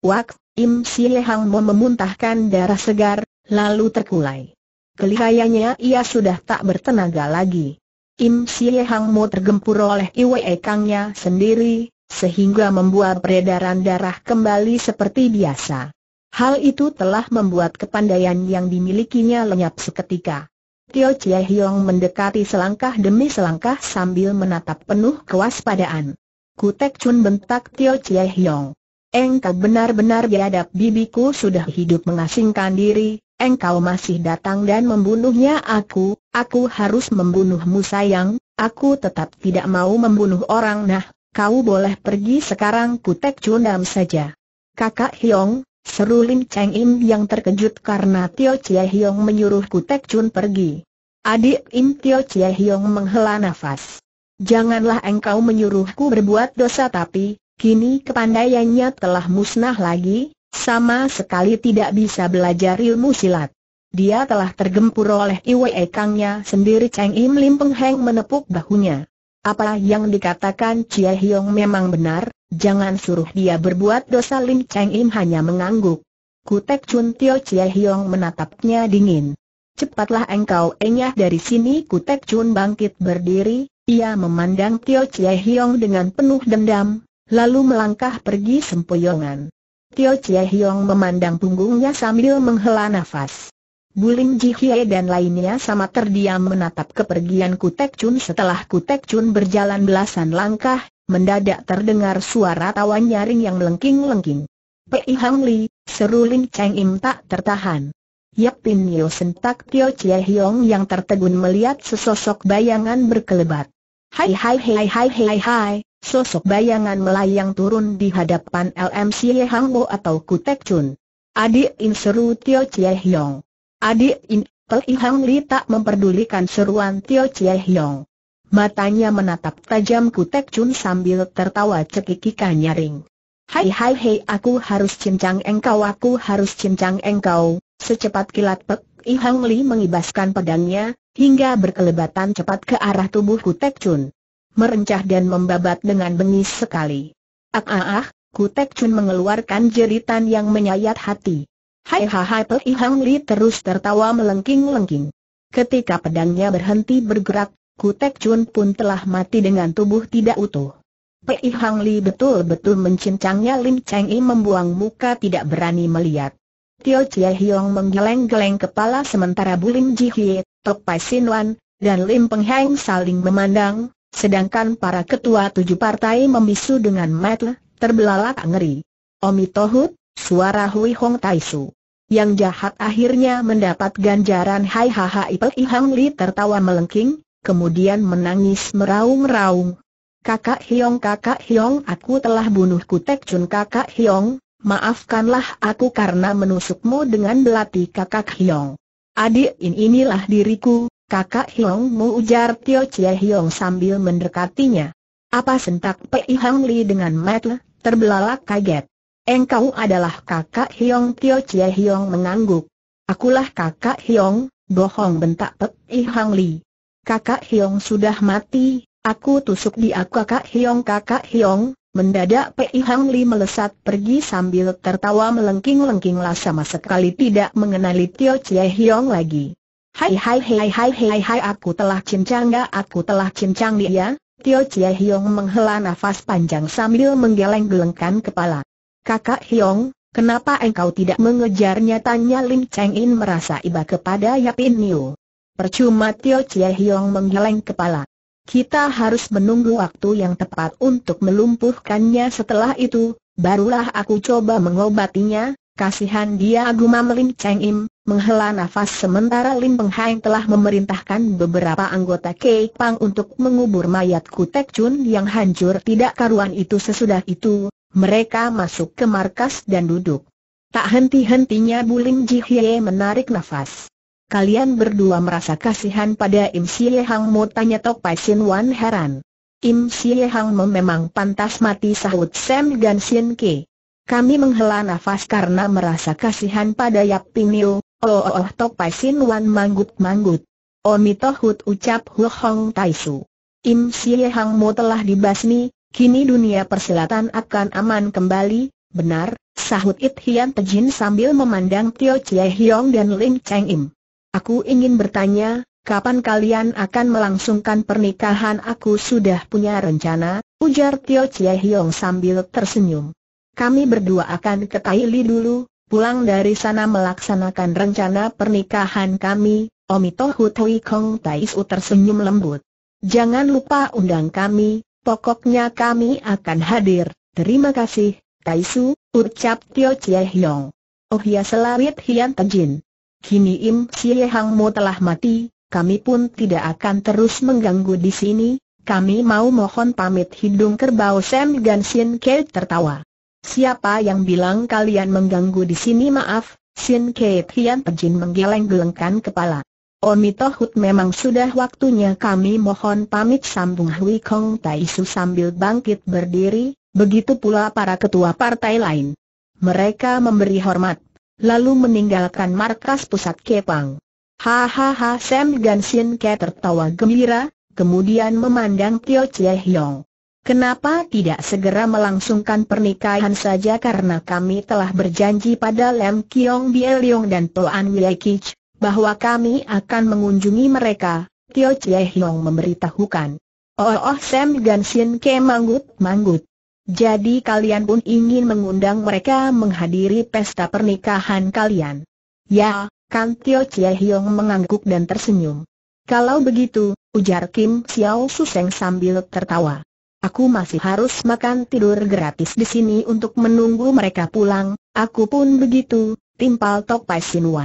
Wak, Im Siye Hang Mo memuntahkan darah segar, lalu terkulai. Kelihayanya ia sudah tak bertenaga lagi. Im Siye Hang Mo tergempur oleh Iwe Kangnya sendiri, sehingga membuat peredaran darah kembali seperti biasa. Hal itu telah membuat kepandaian yang dimilikinya lenyap seketika. Tio Chie Hiong mendekati selangkah demi selangkah sambil menatap penuh kewaspadaan. Kutek Chun bentak Tio Chie Hiong. Engkau benar-benar biadab bibiku sudah hidup mengasingkan diri, engkau masih datang dan membunuhnya aku, aku harus membunuhmu sayang, aku tetap tidak mau membunuh orang nah, kau boleh pergi sekarang Kutek Chun saja. Kakak Hiong, Seru Lim Cheng Im yang terkejut karena Tio Chia Hiong menyuruh Kutek Chun pergi. Adik Im Tio Chia Hiong menghela nafas. Janganlah engkau menyuruhku berbuat dosa tapi, kini kepandaiannya telah musnah lagi, sama sekali tidak bisa belajar ilmu silat. Dia telah tergempur oleh Iwe Kangnya sendiri Cheng Im Lim Peng Heng menepuk bahunya. Apa yang dikatakan Chia Hiong memang benar, jangan suruh dia berbuat dosa Lim Cheng Im hanya mengangguk. Kutek Chun Tio Chia Hiong menatapnya dingin. Cepatlah engkau enyah dari sini Kutek Chun bangkit berdiri, ia memandang Tio Chia Hiong dengan penuh dendam, lalu melangkah pergi sempoyongan. Tio Chia Hiong memandang punggungnya sambil menghela nafas. Bulim Jihye dan lainnya sama terdiam menatap kepergian Kutek Chun setelah Kutek Chun berjalan belasan langkah, mendadak terdengar suara tawa nyaring yang melengking-lengking. Pei Hang Li, seru Lim Cheng Im tak tertahan. Yap Pin Nio sentak Tio Chie Hiong yang tertegun melihat sesosok bayangan berkelebat. Hai hai hai hai hai hai, sosok bayangan melayang turun di hadapan LMC Hang Bo atau Kutek Chun. Adik In seru Tio Chie Hiong. Adik In Pei Hang Li tak memperdulikan seruan Tio Chie Hiong. Matanya menatap tajam Kutek Chun sambil tertawa cekikikan nyaring. Hai hai hei aku harus cincang engkau aku harus cincang engkau, secepat kilat Pek I Hang Li mengibaskan pedangnya, hingga berkelebatan cepat ke arah tubuh Kutek Chun. Merencah dan membabat dengan bengis sekali. Ak ah, ah ah, Kutek Chun mengeluarkan jeritan yang menyayat hati. Hai ha hai Pei Hang Li terus tertawa melengking-lengking. Ketika pedangnya berhenti bergerak, Kutek Chun pun telah mati dengan tubuh tidak utuh. Pei Hang Li betul-betul mencincangnya Lim Cheng I membuang muka tidak berani melihat. Tio Chie Hiong menggeleng-geleng kepala sementara Lim Ji Hie, Tok Pai Sin Wan, dan Lim Peng Heng saling memandang, sedangkan para ketua tujuh partai membisu dengan mata terbelalak ngeri. Omi Tohut, suara Hui Hong Tai Su. Yang jahat akhirnya mendapat ganjaran Hai Hahai Pei Hang Li tertawa melengking, kemudian menangis meraung-raung. Kakak Hiong kakak Hiong aku telah bunuh Kutek Chun kakak Hiong, maafkanlah aku karena menusukmu dengan belati kakak Hiong. Adik in inilah diriku, kakak Hiong. Mu ujar Tio Chie Hiong sambil mendekatinya. Apa sentak Pei Hang Li dengan metle, terbelalak kaget. Engkau adalah kakak Hiong Tio Chie Hiong mengangguk. Akulah kakak Hiong, bohong bentak Pek I Hang Li. Kakak Hiong sudah mati, aku tusuk dia kakak Hiong kakak Hiong, Mendadak Pei Hang Li melesat pergi sambil tertawa melengking-lengkinglah lengking sama sekali tidak mengenali Tio Chie Hiong lagi. Hai hai hai hai hai hai aku telah cincang gak aku telah cincang dia, Tio Chie Hiong menghela nafas panjang sambil menggeleng-gelengkan kepala. Kakak Hiong, kenapa engkau tidak mengejarnya? Tanya Lim Cheng In merasa iba kepada Yapin Niu. Percuma Tio Chie Hiong menggeleng kepala. Kita harus menunggu waktu yang tepat untuk melumpuhkannya setelah itu, barulah aku coba mengobatinya, kasihan dia Agumam Lim Cheng Im, Menghela nafas sementara Lim Peng Hai telah memerintahkan beberapa anggota Kei Pang untuk mengubur mayat Kutek Chun yang hancur tidak karuan itu sesudah itu, mereka masuk ke markas dan duduk. Tak henti-hentinya Bulim Ji Hye menarik nafas. Kalian berdua merasa kasihan pada Im Xie Hang Mo tanya Tok Pai Sin Wan heran. Im Xie Hang memang pantas mati sahut Sam Gan Sin Ke. Kami menghela nafas karena merasa kasihan pada Yap Pinio, Oh oh oh Sin Wan manggut-manggut. Omitohut ucap Hu Hong Tai Su. Im Xie Hang Mo telah dibasmi, kini dunia persilatan akan aman kembali, benar, sahut It Hian Tejin sambil memandang Tio Chie Hiong dan Ling Cheng Im. Aku ingin bertanya, kapan kalian akan melangsungkan pernikahan aku sudah punya rencana, ujar Tio Chie Hiong sambil tersenyum. Kami berdua akan ke Taili dulu, pulang dari sana melaksanakan rencana pernikahan kami, Omito Hutui Kong Taisu tersenyum lembut. Jangan lupa undang kami, pokoknya kami akan hadir, terima kasih, Taisu, ucap Tio Chie Hiong. Oh ya selawit Hian Tejin. Kini Im Hang Mo telah mati, kami pun tidak akan terus mengganggu di sini, kami mau mohon pamit hidung kerbau Sam Gan Sin Ke tertawa. Siapa yang bilang kalian mengganggu di sini maaf, Sin Ke Hian Pejin menggeleng-gelengkan kepala. Tohut memang sudah waktunya kami mohon pamit sambung Hui Kong Tai Su sambil bangkit berdiri, begitu pula para ketua partai lain. Mereka memberi hormat, lalu meninggalkan markas pusat Kepang. Hahaha Sam Sin Ke tertawa gembira, kemudian memandang Tio Chie Hyong. Kenapa tidak segera melangsungkan pernikahan saja karena kami telah berjanji pada Lem Kiong Bielyong dan Toan Kich bahwa kami akan mengunjungi mereka, Tio Chie Hiong memberitahukan. Oh, oh Sam Gan Sin ke manggut-manggut. Jadi kalian pun ingin mengundang mereka menghadiri pesta pernikahan kalian. Ya, kan Tio Chie Hiong mengangguk dan tersenyum. Kalau begitu, ujar Kim Xiao Suseng sambil tertawa. Aku masih harus makan tidur gratis di sini untuk menunggu mereka pulang, aku pun begitu, timpal Tok Pai Lu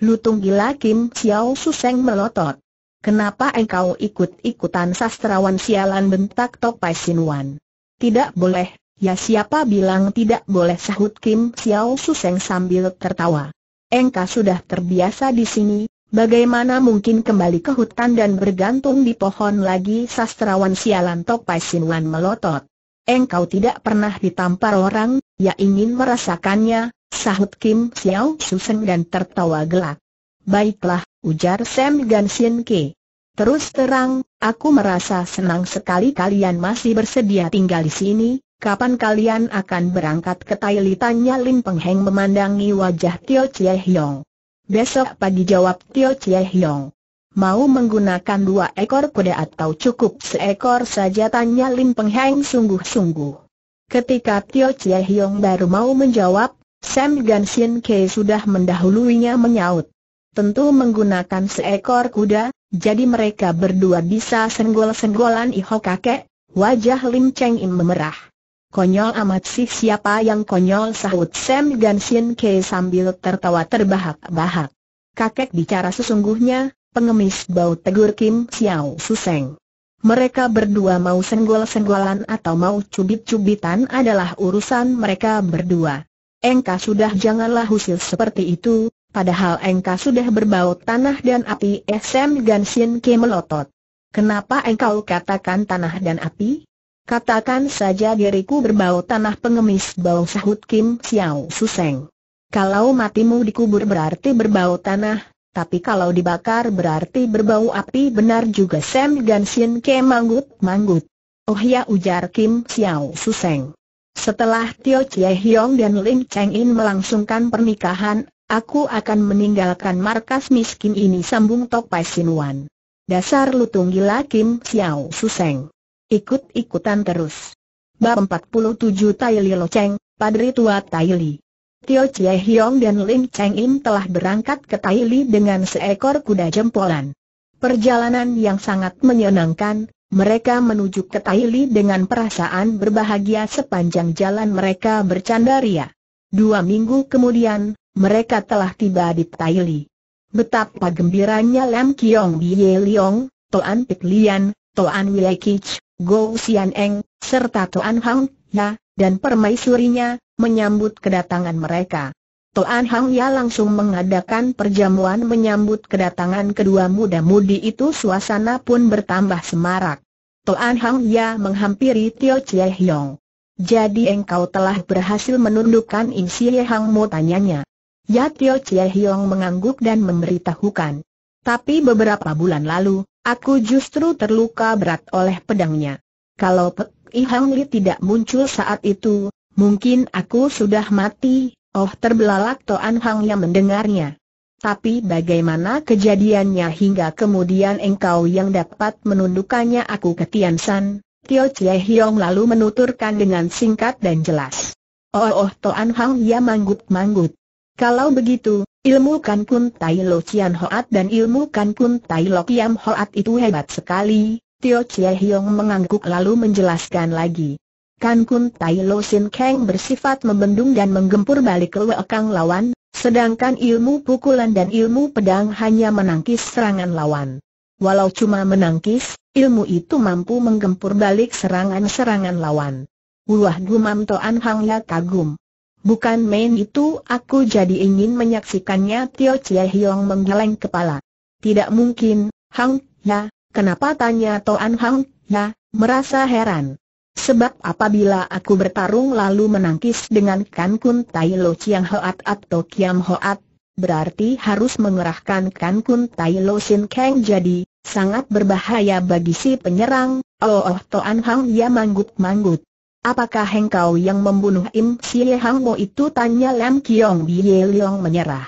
Lutung gila Kim Xiao Suseng melotot. Kenapa engkau ikut-ikutan sastrawan sialan bentak Tok Pai Wan? Tidak boleh, ya siapa bilang tidak boleh sahut Kim Xiao Suseng sambil tertawa. Engkau sudah terbiasa di sini, Bagaimana mungkin kembali ke hutan dan bergantung di pohon lagi sastrawan sialan Topai Wan melotot. Engkau tidak pernah ditampar orang, ya ingin merasakannya, sahut Kim Xiao Suseng dan tertawa gelak. Baiklah, ujar Sam Sin Ke. Terus terang, aku merasa senang sekali kalian masih bersedia tinggal di sini, Kapan kalian akan berangkat ke Thailand? Tanya Lin Pengheng memandangi wajah Tio Chie Hiong. Besok pagi jawab Tio Chie Hiong. Mau menggunakan dua ekor kuda atau cukup seekor saja tanya Lim Peng Heng sungguh-sungguh. Ketika Tio Chie Hiong baru mau menjawab, Sam Gan Sien Ke sudah mendahuluinya menyaut. Tentu menggunakan seekor kuda, jadi mereka berdua bisa senggol-senggolan iho kakek, wajah Lim Cheng Im memerah. Konyol amat sih siapa yang konyol sahut Sam Ganshin Ke sambil tertawa terbahak-bahak. Kakek bicara sesungguhnya, pengemis bau tegur Kim Xiao Suseng. Mereka berdua mau senggol-senggolan atau mau cubit-cubitan adalah urusan mereka berdua. Engkau sudah janganlah husil seperti itu, padahal engkau sudah berbau tanah dan api dan eh, Ganshin Ke melotot. Kenapa engkau katakan tanah dan api? Katakan saja diriku berbau tanah pengemis bau sahut Kim Xiao Suseng. Kalau matimu dikubur berarti berbau tanah, tapi kalau dibakar berarti berbau api benar juga Sam Ganshin ke manggut manggut. Oh ya ujar Kim Xiao Suseng. Setelah Tio Chie Hiong dan Ling Cheng In melangsungkan pernikahan, aku akan meninggalkan markas miskin ini sambung Tok Pai Wan. Dasar lutung gila Kim Xiao Suseng ikut-ikutan terus. Bab 47 Tai Li Lo Cheng, Padri Tua Tai Li Tio Chie Hiong dan Lim Cheng Im telah berangkat ke Tai Li dengan seekor kuda jempolan. Perjalanan yang sangat menyenangkan, mereka menuju ke Tai Li dengan perasaan berbahagia sepanjang jalan mereka bercanda ria. Dua minggu kemudian, mereka telah tiba di Tai Li. Betapa gembiranya Lam Kiong Bie Liong, Toan Pik Lian, Toan Wee Kitch. Go Xian Eng, serta Toan Hang, Ya, dan permaisurinya, menyambut kedatangan mereka. Toan Hang Ya langsung mengadakan perjamuan menyambut kedatangan kedua muda-mudi itu suasana pun bertambah semarak. Toan Hang Ya menghampiri Tio Chie Hiong. Jadi engkau telah berhasil menundukkan Im Xie Hang Mo tanyanya. Ya Tio Chie Hiong mengangguk dan memberitahukan. Tapi beberapa bulan lalu, Aku justru terluka berat oleh pedangnya. Kalau Pek Ihang Li tidak muncul saat itu, mungkin aku sudah mati, oh terbelalak Toan Hang yang mendengarnya. Tapi bagaimana kejadiannya hingga kemudian engkau yang dapat menundukkannya aku ke Tian San, Tio Chie Hiong lalu menuturkan dengan singkat dan jelas. Oh oh Toan Hang ya manggut-manggut. Kalau begitu, Ilmu Kan Kun Tai Lo Cian Hoat dan ilmu Kan Kun Tai Lo Kiam Hoat itu hebat sekali, Tio Chie Hiong mengangguk lalu menjelaskan lagi. Kan Kun Tai Lo Sin Kang bersifat membendung dan menggempur balik ke Kang lawan, sedangkan ilmu pukulan dan ilmu pedang hanya menangkis serangan lawan. Walau cuma menangkis, ilmu itu mampu menggempur balik serangan-serangan lawan. Wah Gumam Toan Hang Ya kagum. Bukan main itu aku jadi ingin menyaksikannya Tio Chie Hiong menggeleng kepala. Tidak mungkin, Hang Ya, kenapa tanya Toan Hang Ya, merasa heran. Sebab apabila aku bertarung lalu menangkis dengan Kan Kun Tai Lo Chiang Hoat atau Kiam Hoat, berarti harus mengerahkan Kan Kun Tai Lo Sin Kang jadi, sangat berbahaya bagi si penyerang, oh oh Toan Hang Ya manggut-manggut. Apakah engkau yang membunuh Im Xie Hang Mo itu? Tanya Lam Kiong Bie Leong menyerah.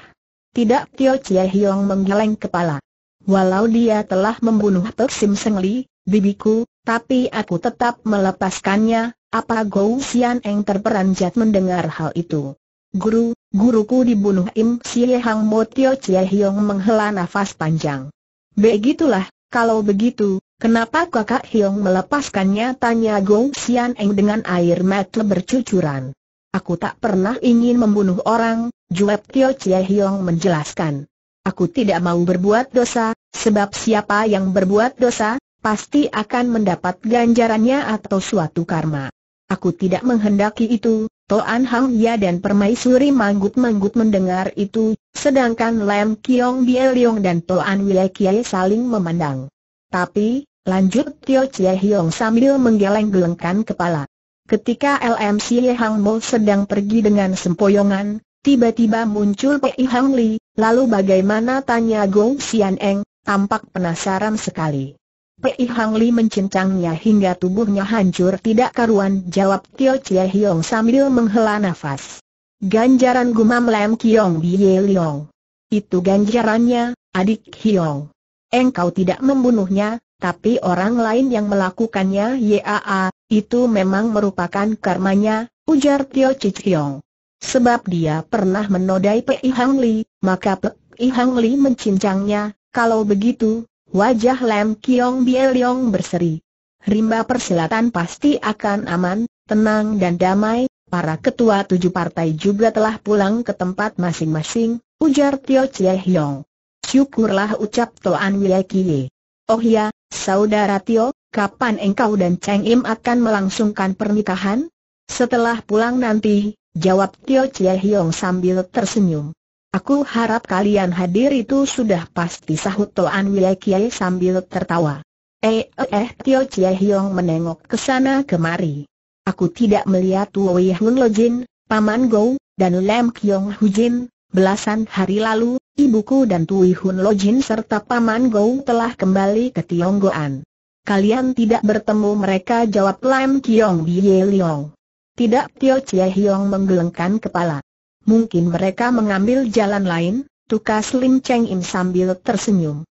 Tidak Tio Chie Hiong menggeleng kepala. Walau dia telah membunuh Pek Sim Seng Li, bibiku, tapi aku tetap melepaskannya, apa Gou Sian Eng terperanjat mendengar hal itu? Guru, guruku dibunuh Im Xie Hang Mo Tio Chie Hiong menghela nafas panjang. Begitulah, kalau begitu, Kenapa kakak Hiong melepaskannya? Tanya Gong Xian Eng dengan air mata bercucuran. Aku tak pernah ingin membunuh orang, jawab Tio Chie Hiong menjelaskan. Aku tidak mau berbuat dosa, sebab siapa yang berbuat dosa, pasti akan mendapat ganjarannya atau suatu karma. Aku tidak menghendaki itu, Toan Hang Ya dan Permaisuri manggut-manggut mendengar itu, sedangkan Lam Kiong Bie Leong dan Toan Wile Kiai saling memandang. Tapi, lanjut Tio Chie Hiong sambil menggeleng-gelengkan kepala. Ketika LM Xie Hang Mo sedang pergi dengan sempoyongan, tiba-tiba muncul Pei Hang Li, lalu bagaimana tanya Gong Xian Eng, tampak penasaran sekali. Pei Hang Li mencincangnya hingga tubuhnya hancur tidak karuan jawab Tio Chie Hiong sambil menghela nafas. Ganjaran gumam Lam Kiong Bie Liong. Itu ganjarannya, adik Hiong engkau tidak membunuhnya, tapi orang lain yang melakukannya yaa, itu memang merupakan karmanya, ujar Tio Cikyong. Sebab dia pernah menodai Pei Hang Li, maka Pei Hang Li mencincangnya, kalau begitu, wajah Lam Kiong Bieliong berseri. Rimba persilatan pasti akan aman, tenang dan damai, para ketua tujuh partai juga telah pulang ke tempat masing-masing, ujar Tio Chie Hiong. Syukurlah ucap Toan Kie. Oh ya, Saudara Tio, kapan engkau dan Cheng Im akan melangsungkan pernikahan? Setelah pulang nanti, jawab Tio Chie Hiong sambil tersenyum. Aku harap kalian hadir itu sudah pasti sahut Toan Kie sambil tertawa. Eh, eh, eh Tio Chie Hiong menengok ke sana kemari. Aku tidak melihat Wei Hun Lo Jin, Paman Go, dan Lam Kiong Hu Jin, belasan hari lalu, ibuku dan Tui Hun Lojin serta Paman Gou telah kembali ke Tionggoan. Kalian tidak bertemu mereka jawab Lam Kiong Bie Liong. Tidak Tio Chie Hiong menggelengkan kepala. Mungkin mereka mengambil jalan lain, tukas Lim Cheng Im sambil tersenyum.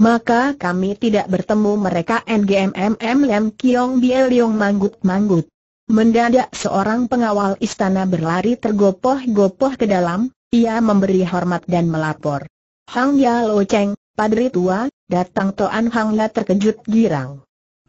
Maka kami tidak bertemu mereka NGMMM Lam Kiong Bie Liong manggut-manggut. Mendadak seorang pengawal istana berlari tergopoh-gopoh ke dalam, ia memberi hormat dan melapor. Hang Ya Lo Cheng, Padri Tua, datang Toan Hang Ya terkejut girang.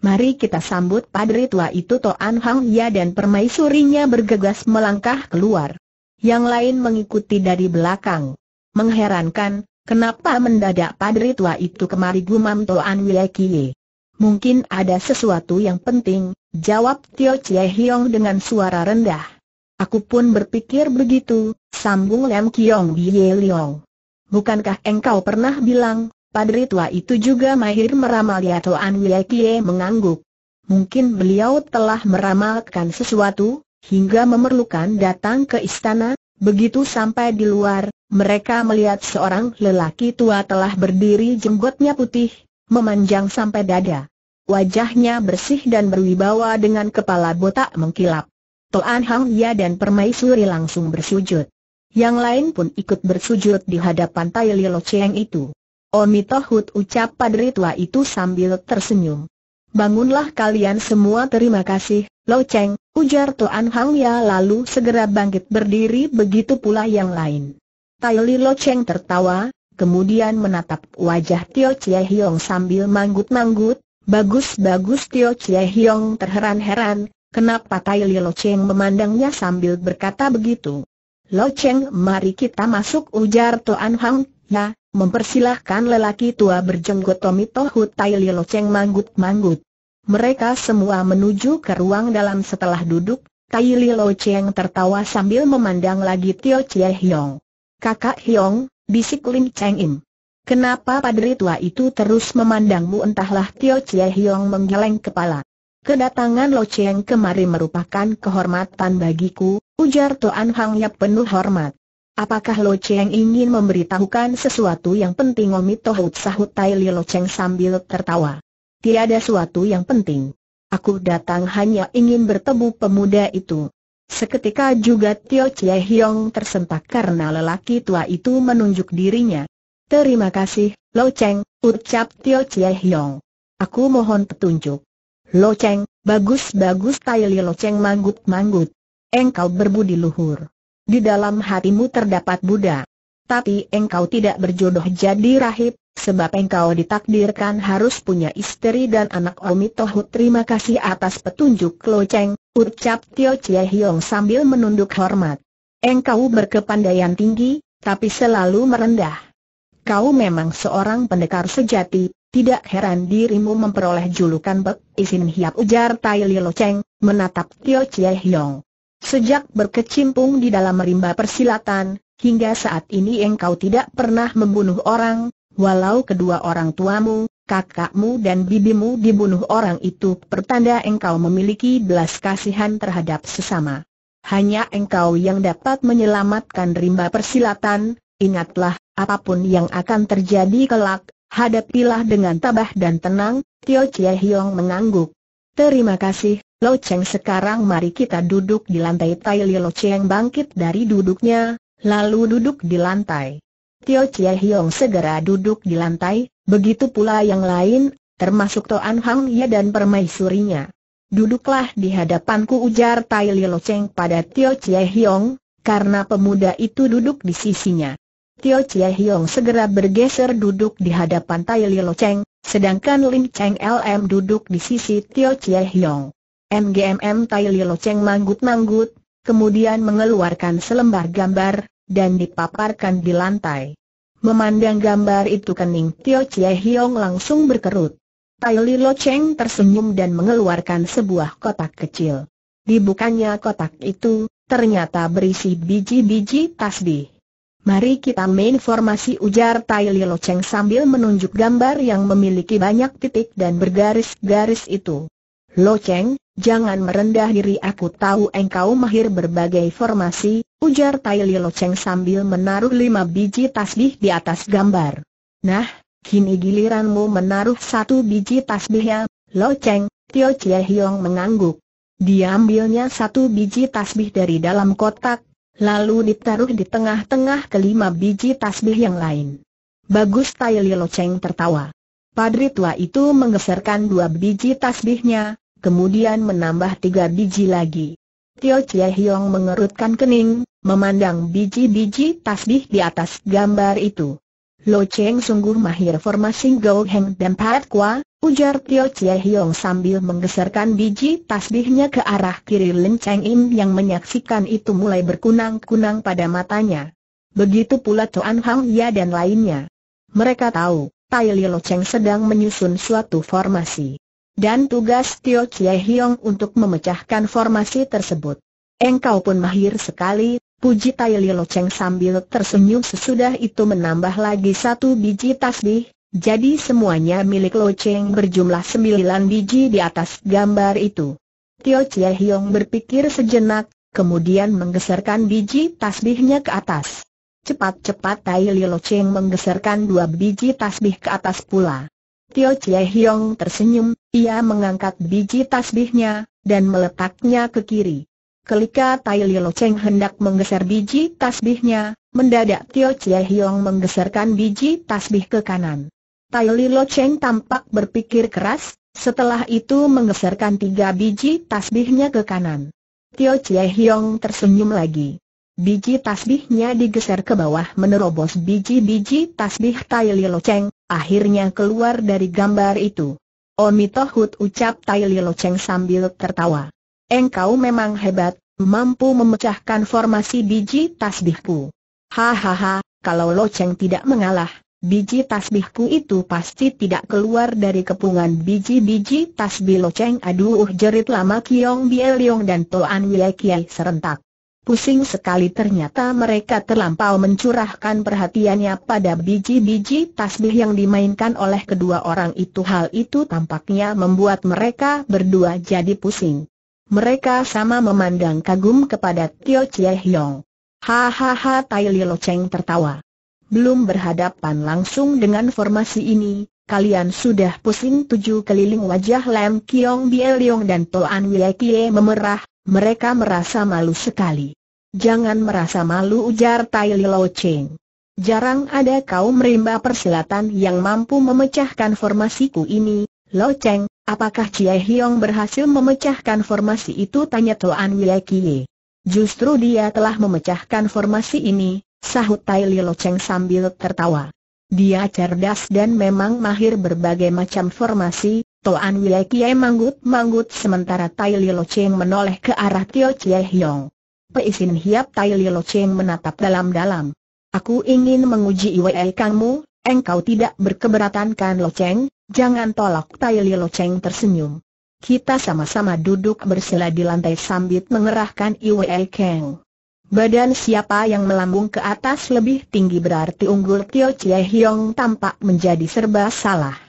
Mari kita sambut padri tua itu Toan Hang Ya dan permaisurinya bergegas melangkah keluar. Yang lain mengikuti dari belakang. Mengherankan, kenapa mendadak padri tua itu kemari gumam Toan Kie? Mungkin ada sesuatu yang penting, jawab Tio Chie Hiong dengan suara rendah. Aku pun berpikir begitu, sambung Lem Kiong Ye Liong. Bukankah engkau pernah bilang, padri tua itu juga mahir meramal ya Toan Wei Kie mengangguk. Mungkin beliau telah meramalkan sesuatu, hingga memerlukan datang ke istana, begitu sampai di luar, mereka melihat seorang lelaki tua telah berdiri jenggotnya putih, memanjang sampai dada. Wajahnya bersih dan berwibawa dengan kepala botak mengkilap. Toan Hang Ya dan Permaisuri langsung bersujud. Yang lain pun ikut bersujud di hadapan Tai Lo Cheng itu. Tohut ucap padri tua itu sambil tersenyum. Bangunlah kalian semua terima kasih, Lo Cheng, ujar Toan Hang Ya lalu segera bangkit berdiri begitu pula yang lain. Tai Lo Cheng tertawa, kemudian menatap wajah Tio Chie Hiong sambil manggut-manggut, bagus-bagus Tio Chie Hiong terheran-heran, Kenapa Tai Li Lo Cheng memandangnya sambil berkata begitu? Lo Cheng mari kita masuk ujar Toan Hang, ya, mempersilahkan lelaki tua berjenggot Tommy Tohu Tai Li Lo Cheng manggut-manggut. Mereka semua menuju ke ruang dalam setelah duduk, Tai Li Lo Cheng tertawa sambil memandang lagi Tio Chie Hiong. Kakak Hiong, bisik Lim Cheng Im. Kenapa padri tua itu terus memandangmu entahlah Tio Chie Hiong menggeleng kepala. Kedatangan Lo Cheng kemari merupakan kehormatan bagiku, ujar Hang Yap penuh hormat. Apakah Lo Cheng ingin memberitahukan sesuatu yang penting Omi Tohut sahut Tai Li Lo Cheng sambil tertawa. Tiada sesuatu yang penting. Aku datang hanya ingin bertemu pemuda itu. Seketika juga Tio Chie Hiong tersentak karena lelaki tua itu menunjuk dirinya. Terima kasih, Lo Cheng, ucap Tio Chie Hiong. Aku mohon petunjuk. Lo bagus-bagus tai Li Lo Cheng manggut-manggut. Engkau berbudi luhur. Di dalam hatimu terdapat Buddha. Tapi engkau tidak berjodoh jadi rahib, sebab engkau ditakdirkan harus punya istri dan anak Omi Tohu. Terima kasih atas petunjuk Lo ucap Tio Chie Hiong sambil menunduk hormat. Engkau berkepandaian tinggi, tapi selalu merendah kau memang seorang pendekar sejati, tidak heran dirimu memperoleh julukan Bek Isin Hiap ujar Tai Lo Cheng, menatap Tio Chie Hiong. Sejak berkecimpung di dalam rimba persilatan, hingga saat ini engkau tidak pernah membunuh orang, walau kedua orang tuamu, kakakmu dan bibimu dibunuh orang itu pertanda engkau memiliki belas kasihan terhadap sesama. Hanya engkau yang dapat menyelamatkan rimba persilatan, ingatlah, Apapun yang akan terjadi kelak, hadapilah dengan tabah dan tenang, Tio Chie Hiong mengangguk. Terima kasih, Lo Cheng sekarang mari kita duduk di lantai Tai Li Lo Cheng bangkit dari duduknya, lalu duduk di lantai. Tio Chie Hiong segera duduk di lantai, begitu pula yang lain, termasuk Toan Hang Ye dan permaisurinya. Duduklah di hadapanku ujar Tai Li Lo Cheng pada Tio Chie Hiong, karena pemuda itu duduk di sisinya. Tio Chie Hiong segera bergeser duduk di hadapan Tai Lo Cheng, sedangkan Lim Cheng LM duduk di sisi Tio Chie Hiong. MGMM Tai Lo Cheng manggut-manggut, kemudian mengeluarkan selembar gambar, dan dipaparkan di lantai. Memandang gambar itu kening Tio Chie Hiong langsung berkerut. Tai Lo Cheng tersenyum dan mengeluarkan sebuah kotak kecil. Dibukanya kotak itu, ternyata berisi biji-biji tasbih. Mari kita main formasi ujar Tai Lilo Cheng sambil menunjuk gambar yang memiliki banyak titik dan bergaris-garis itu. Lo Cheng, jangan merendah diri aku tahu engkau mahir berbagai formasi, ujar Tai Lilo Cheng sambil menaruh lima biji tasbih di atas gambar. Nah, kini giliranmu menaruh satu biji tasbihnya, Lo Cheng, Tio Chie Hiong mengangguk. Diambilnya satu biji tasbih dari dalam kotak, Lalu ditaruh di tengah-tengah kelima biji tasbih yang lain. Bagus Tai Lilo Cheng tertawa. Padri tua itu menggeserkan dua biji tasbihnya, kemudian menambah tiga biji lagi. Tio Chie Hiong mengerutkan kening, memandang biji-biji tasbih di atas gambar itu. Lo Cheng sungguh mahir formasi Gou Heng dan Pat Kwa, ujar Tio Chie Hiong sambil menggeserkan biji tasbihnya ke arah kiri Lin Cheng Im yang menyaksikan itu mulai berkunang-kunang pada matanya. Begitu pula Tuan Hang Ya dan lainnya. Mereka tahu, Tai Li Lo Cheng sedang menyusun suatu formasi. Dan tugas Tio Chie Hiong untuk memecahkan formasi tersebut. Engkau pun mahir sekali, Puji Tai Lilo Cheng sambil tersenyum sesudah itu menambah lagi satu biji tasbih, jadi semuanya milik Lo Cheng berjumlah sembilan biji di atas gambar itu. Tio Chie Hiong berpikir sejenak, kemudian menggeserkan biji tasbihnya ke atas. Cepat-cepat Tai Lilo Cheng menggeserkan dua biji tasbih ke atas pula. Tio Chie Hiong tersenyum, ia mengangkat biji tasbihnya, dan meletaknya ke kiri. Kelika Tai Lo Cheng hendak menggeser biji tasbihnya, mendadak Tio Chie Hiong menggeserkan biji tasbih ke kanan. Tai Lo Cheng tampak berpikir keras, setelah itu menggeserkan tiga biji tasbihnya ke kanan. Tio Chie Hiong tersenyum lagi. Biji tasbihnya digeser ke bawah menerobos biji-biji tasbih Tai Lo Cheng, akhirnya keluar dari gambar itu. Omitohut ucap Tai Lo Cheng sambil tertawa. Engkau memang hebat, mampu memecahkan formasi biji tasbihku. Hahaha, kalau lo loceng tidak mengalah, biji tasbihku itu pasti tidak keluar dari kepungan biji-biji tasbih lo loceng. Aduh jerit lama Kiong Bieliong dan Toan Kiai serentak. Pusing sekali ternyata mereka terlampau mencurahkan perhatiannya pada biji-biji tasbih yang dimainkan oleh kedua orang itu Hal itu tampaknya membuat mereka berdua jadi pusing mereka sama memandang kagum kepada Tio Chie Hiong. Hahaha Tai Lo Cheng tertawa. Belum berhadapan langsung dengan formasi ini, kalian sudah pusing tujuh keliling wajah Lam Kiong Bie Leong dan Toan Wie Kie memerah, mereka merasa malu sekali. Jangan merasa malu ujar Tai Lo Cheng. Jarang ada kaum rimba persilatan yang mampu memecahkan formasiku ini, Lo Cheng, Apakah Chie Hiong berhasil memecahkan formasi itu tanya Tuan Wei Kie. Justru dia telah memecahkan formasi ini, sahut Tai Lo Cheng sambil tertawa. Dia cerdas dan memang mahir berbagai macam formasi, Toan Wei Kie manggut-manggut sementara Tai Lo Cheng menoleh ke arah Tio Chie Hiong. Peisin hiap Tai Lo Cheng menatap dalam-dalam. Aku ingin menguji Iwei Kangmu, Engkau tidak berkeberatan kan Lo Cheng? Jangan tolak Tai Li Lo Cheng tersenyum. Kita sama-sama duduk bersila di lantai sambit mengerahkan Iwe Keng. Badan siapa yang melambung ke atas lebih tinggi berarti unggul Tio Chie Hiong tampak menjadi serba salah.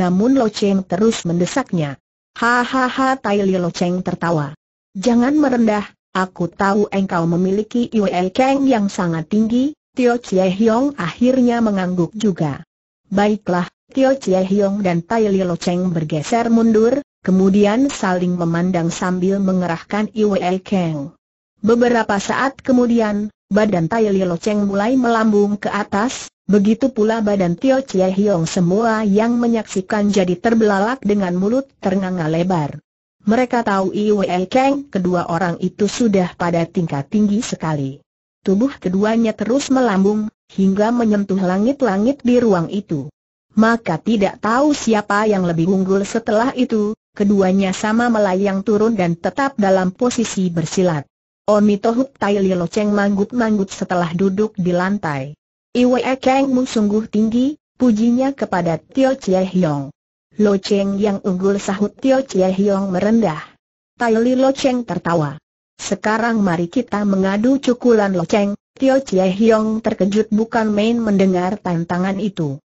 Namun Lo Cheng terus mendesaknya. Hahaha Tai Li Lo Cheng tertawa. Jangan merendah, aku tahu engkau memiliki Iwe Keng yang sangat tinggi, Tio Chie Hiong akhirnya mengangguk juga. Baiklah, Tio Chie Hiong dan Tai Lilo Cheng bergeser mundur, kemudian saling memandang sambil mengerahkan Iwe Keng. Beberapa saat kemudian, badan Tai Lilo Cheng mulai melambung ke atas, begitu pula badan Tio Chie Hiong semua yang menyaksikan jadi terbelalak dengan mulut ternganga lebar. Mereka tahu Iwe Keng kedua orang itu sudah pada tingkat tinggi sekali tubuh keduanya terus melambung, hingga menyentuh langit-langit di ruang itu. Maka tidak tahu siapa yang lebih unggul setelah itu, keduanya sama melayang turun dan tetap dalam posisi bersilat. Oni Tohut Tai Lilo manggut-manggut setelah duduk di lantai. Iwe Kang Mu sungguh tinggi, pujinya kepada Tio Chie Hiong. Lo yang unggul sahut Tio Chie Hiong merendah. Tai Lilo tertawa. Sekarang mari kita mengadu cukulan loceng, Tio Chie Hiong terkejut bukan main mendengar tantangan itu.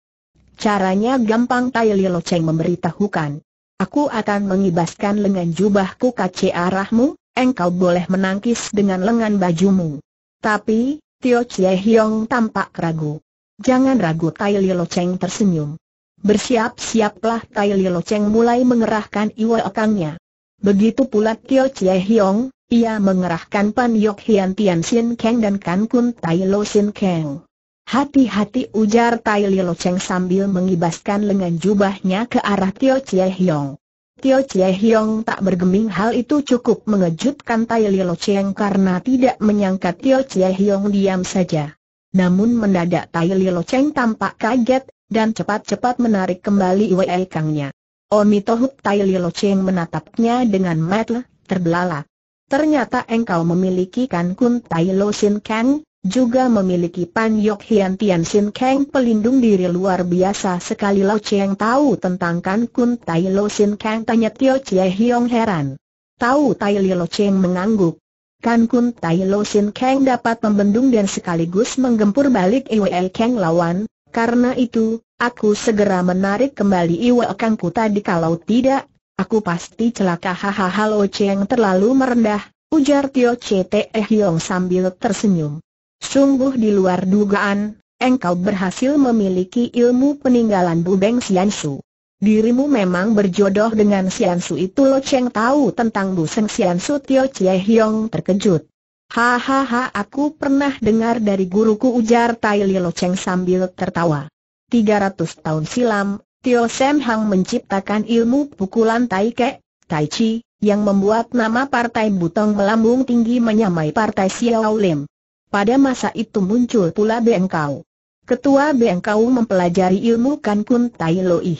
Caranya gampang Tai Li Loceng memberitahukan. Aku akan mengibaskan lengan jubahku ke arahmu, engkau boleh menangkis dengan lengan bajumu. Tapi, Tio Chie Hiong tampak ragu. Jangan ragu Tai Li Loceng tersenyum. Bersiap-siaplah Tai Li Loceng mulai mengerahkan iwa okangnya Begitu pula Tio Chie Hiong, ia mengerahkan Pan Yok Hian Tian Sin Kang dan Kan Kun Tai Lo Sin Kang. Hati-hati ujar Tai Lo Cheng sambil mengibaskan lengan jubahnya ke arah Tio Chie Hiong. Tio Chie Hiong tak bergeming hal itu cukup mengejutkan Tai Lo Cheng karena tidak menyangka Tio Chie Hiong diam saja. Namun mendadak Tai Lo Cheng tampak kaget, dan cepat-cepat menarik kembali Wei Kangnya. Omi Tohut Tai Lo Cheng menatapnya dengan mata terbelalak. Ternyata engkau memiliki Kan Kun Tai Lo Sin Kang, juga memiliki Pan Yok Hian Tian Sin Kang pelindung diri luar biasa sekali Lo Cheng tahu tentang Kan Kun Tai Lo Sin Kang tanya Tio Chie Hiong heran. Tahu Tai Lo Cheng mengangguk. Kan Kun Tai Lo Sin Kang dapat membendung dan sekaligus menggempur balik Iwe Kang lawan, karena itu, aku segera menarik kembali Iwe ku tadi kalau tidak, Aku pasti celaka hahaha Lo Cheng terlalu merendah, ujar Tio Chete Eh Yong sambil tersenyum. Sungguh di luar dugaan, engkau berhasil memiliki ilmu peninggalan Bubeng Xiansu. Dirimu memang berjodoh dengan Xiansu itu Lo Cheng tahu tentang Sian Xiansu Tio Chie Hyong terkejut. Hahaha aku pernah dengar dari guruku ujar Tai Li Lo Cheng sambil tertawa. 300 tahun silam, Tio Sam Hang menciptakan ilmu pukulan Tai Kek, Tai Chi, yang membuat nama Partai Butong melambung tinggi menyamai Partai Xiao Lim. Pada masa itu muncul pula Bengkau. Ketua Bengkau mempelajari ilmu Kan Kun Tai Loi.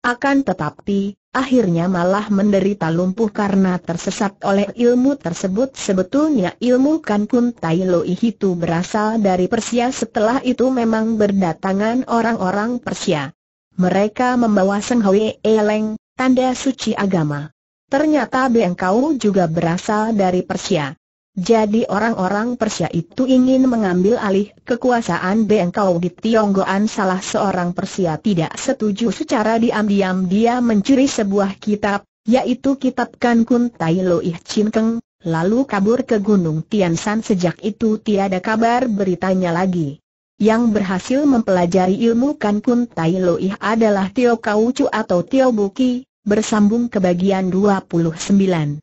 Akan tetapi, akhirnya malah menderita lumpuh karena tersesat oleh ilmu tersebut. Sebetulnya ilmu Kan Kun Tai Loi itu berasal dari Persia setelah itu memang berdatangan orang-orang Persia mereka membawa Seng Hoi Eleng, tanda suci agama. Ternyata Beng juga berasal dari Persia. Jadi orang-orang Persia itu ingin mengambil alih kekuasaan Bengkau di Tionggoan salah seorang Persia tidak setuju secara diam-diam dia mencuri sebuah kitab, yaitu kitab Kan Kun Tai Loih Chin lalu kabur ke Gunung Tian San sejak itu tiada kabar beritanya lagi. Yang berhasil mempelajari ilmu kan kun tai loih adalah Tio Kaucu atau Tio Buki, bersambung ke bagian 29.